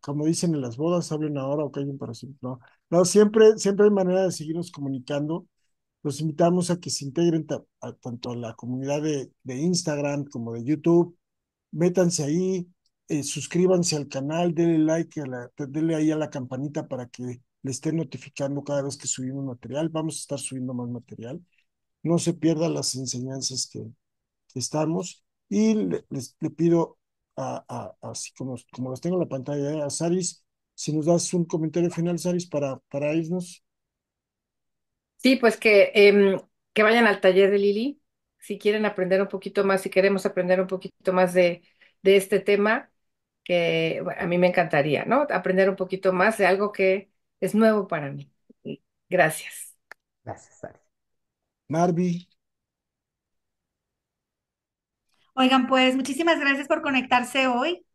Como dicen en las bodas, hablen ahora o callen para siempre. No, siempre, siempre hay manera de seguirnos comunicando. Los invitamos a que se integren tanto a la comunidad de, de Instagram como de YouTube. Métanse ahí, eh, suscríbanse al canal, denle like, denle ahí a la campanita para que le estén notificando cada vez que subimos material. Vamos a estar subiendo más material. No se pierdan las enseñanzas que, estamos. Y les, le pido, a, así como, como tengo en la pantalla, a Saris, si nos das un comentario final, Saris, para, para irnos. Sí, pues que, em, que vayan al taller de Lili, si quieren aprender un poquito más, si queremos aprender un poquito más de, de este tema, que a mí me encantaría, ¿no? Aprender un poquito más de algo que es nuevo para mí. Gracias. Gracias, Sara. Marvi. Oigan, pues muchísimas gracias por conectarse hoy.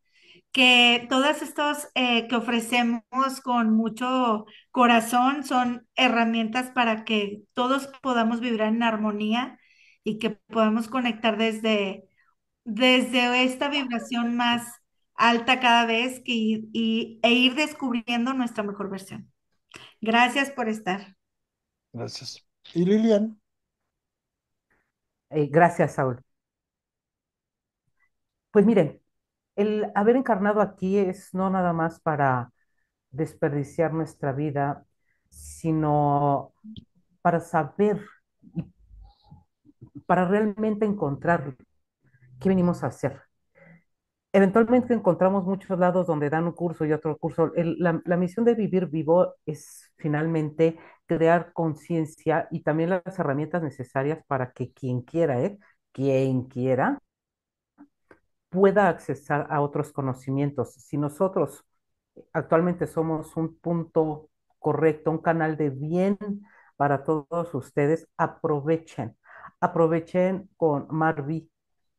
Que todas estos eh, que ofrecemos con mucho corazón son herramientas para que todos podamos vibrar en armonía y que podamos conectar desde, desde esta vibración más alta cada vez que ir, e ir descubriendo nuestra mejor versión. Gracias por estar. Gracias. ¿Y Lilian? Eh, gracias, Saúl. Pues miren, el haber encarnado aquí es no nada más para desperdiciar nuestra vida, sino para saber para realmente encontrar qué venimos a hacer eventualmente encontramos muchos lados donde dan un curso y otro curso. la, misión de Vivir Vivo es finalmente crear conciencia y también las herramientas necesarias para que quien quiera, ¿eh? quien quiera, pueda accesar a otros conocimientos. Si nosotros eh, actualmente somos un punto correcto, un canal de bien para todos ustedes, aprovechen, aprovechen con Marvi,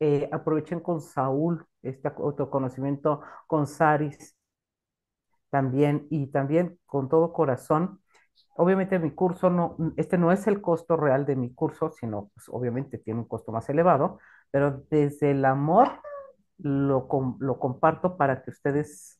eh, aprovechen con Saúl, este autoconocimiento con Saris también y también con todo corazón. Obviamente mi curso no, este no es el costo real de mi curso, sino pues, obviamente tiene un costo más elevado, pero desde el amor lo, lo comparto para que ustedes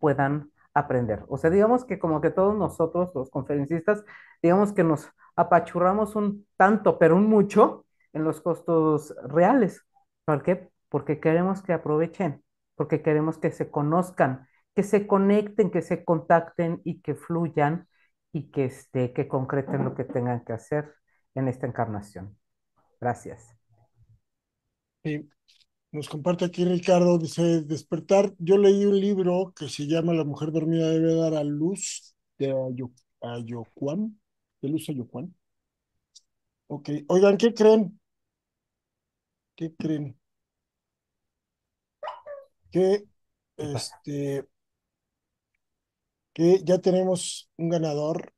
puedan aprender. O sea, digamos que como que todos nosotros, los conferencistas, digamos que nos apachurramos un tanto, pero un mucho en los costos reales. ¿Por qué? porque queremos que aprovechen, porque queremos que se conozcan, que se conecten, que se contacten y que fluyan y que, este, que concreten lo que tengan que hacer en esta encarnación. Gracias. Nos comparte aquí Ricardo, dice, despertar, yo leí un libro que se llama La mujer dormida debe dar a luz de Ayocuán, de Luz Ayocuán. Ok, oigan, ¿qué creen? ¿Qué creen? que, este, que ya tenemos un ganador,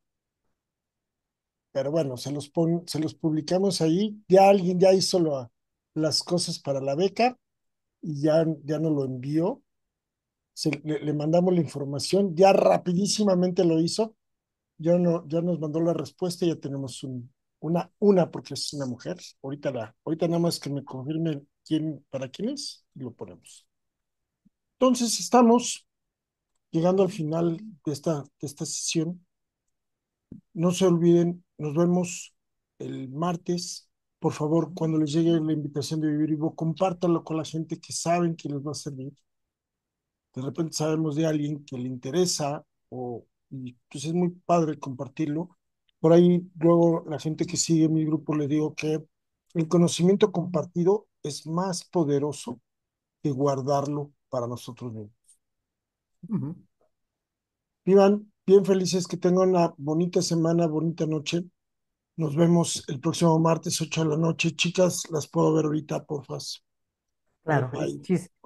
pero bueno, se los, pon, se los publicamos ahí. Ya alguien ya hizo las cosas para la beca y ya, ya nos lo envió. le, mandamos la información, ya rapidísimamente lo hizo, ya, no, ya nos mandó la respuesta, ya tenemos un, una, una porque es una mujer. Ahorita, la, ahorita nada más que me confirmen quién, para quién es y lo ponemos. Entonces estamos llegando al final de esta, de esta sesión. No se olviden, nos vemos el martes. Por favor, cuando les llegue la invitación de Vivir Vivo, compártanlo con la gente que saben que les va a servir. De repente sabemos de alguien que le interesa o y pues es muy padre compartirlo. Por ahí luego la gente que sigue mi grupo le digo que el conocimiento compartido es más poderoso que guardarlo para nosotros mismos. Iván, bien felices, que tengan una bonita semana, bonita noche. Nos vemos el próximo martes 8 de la noche. Chicas, las puedo ver ahorita, por favor. Claro,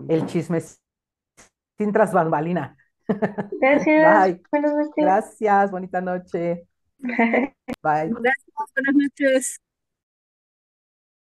el, chisme sin tras bambalina. Gracias. Buenas Gracias, bonita noche. *laughs* Bye. Gracias, buenas noches.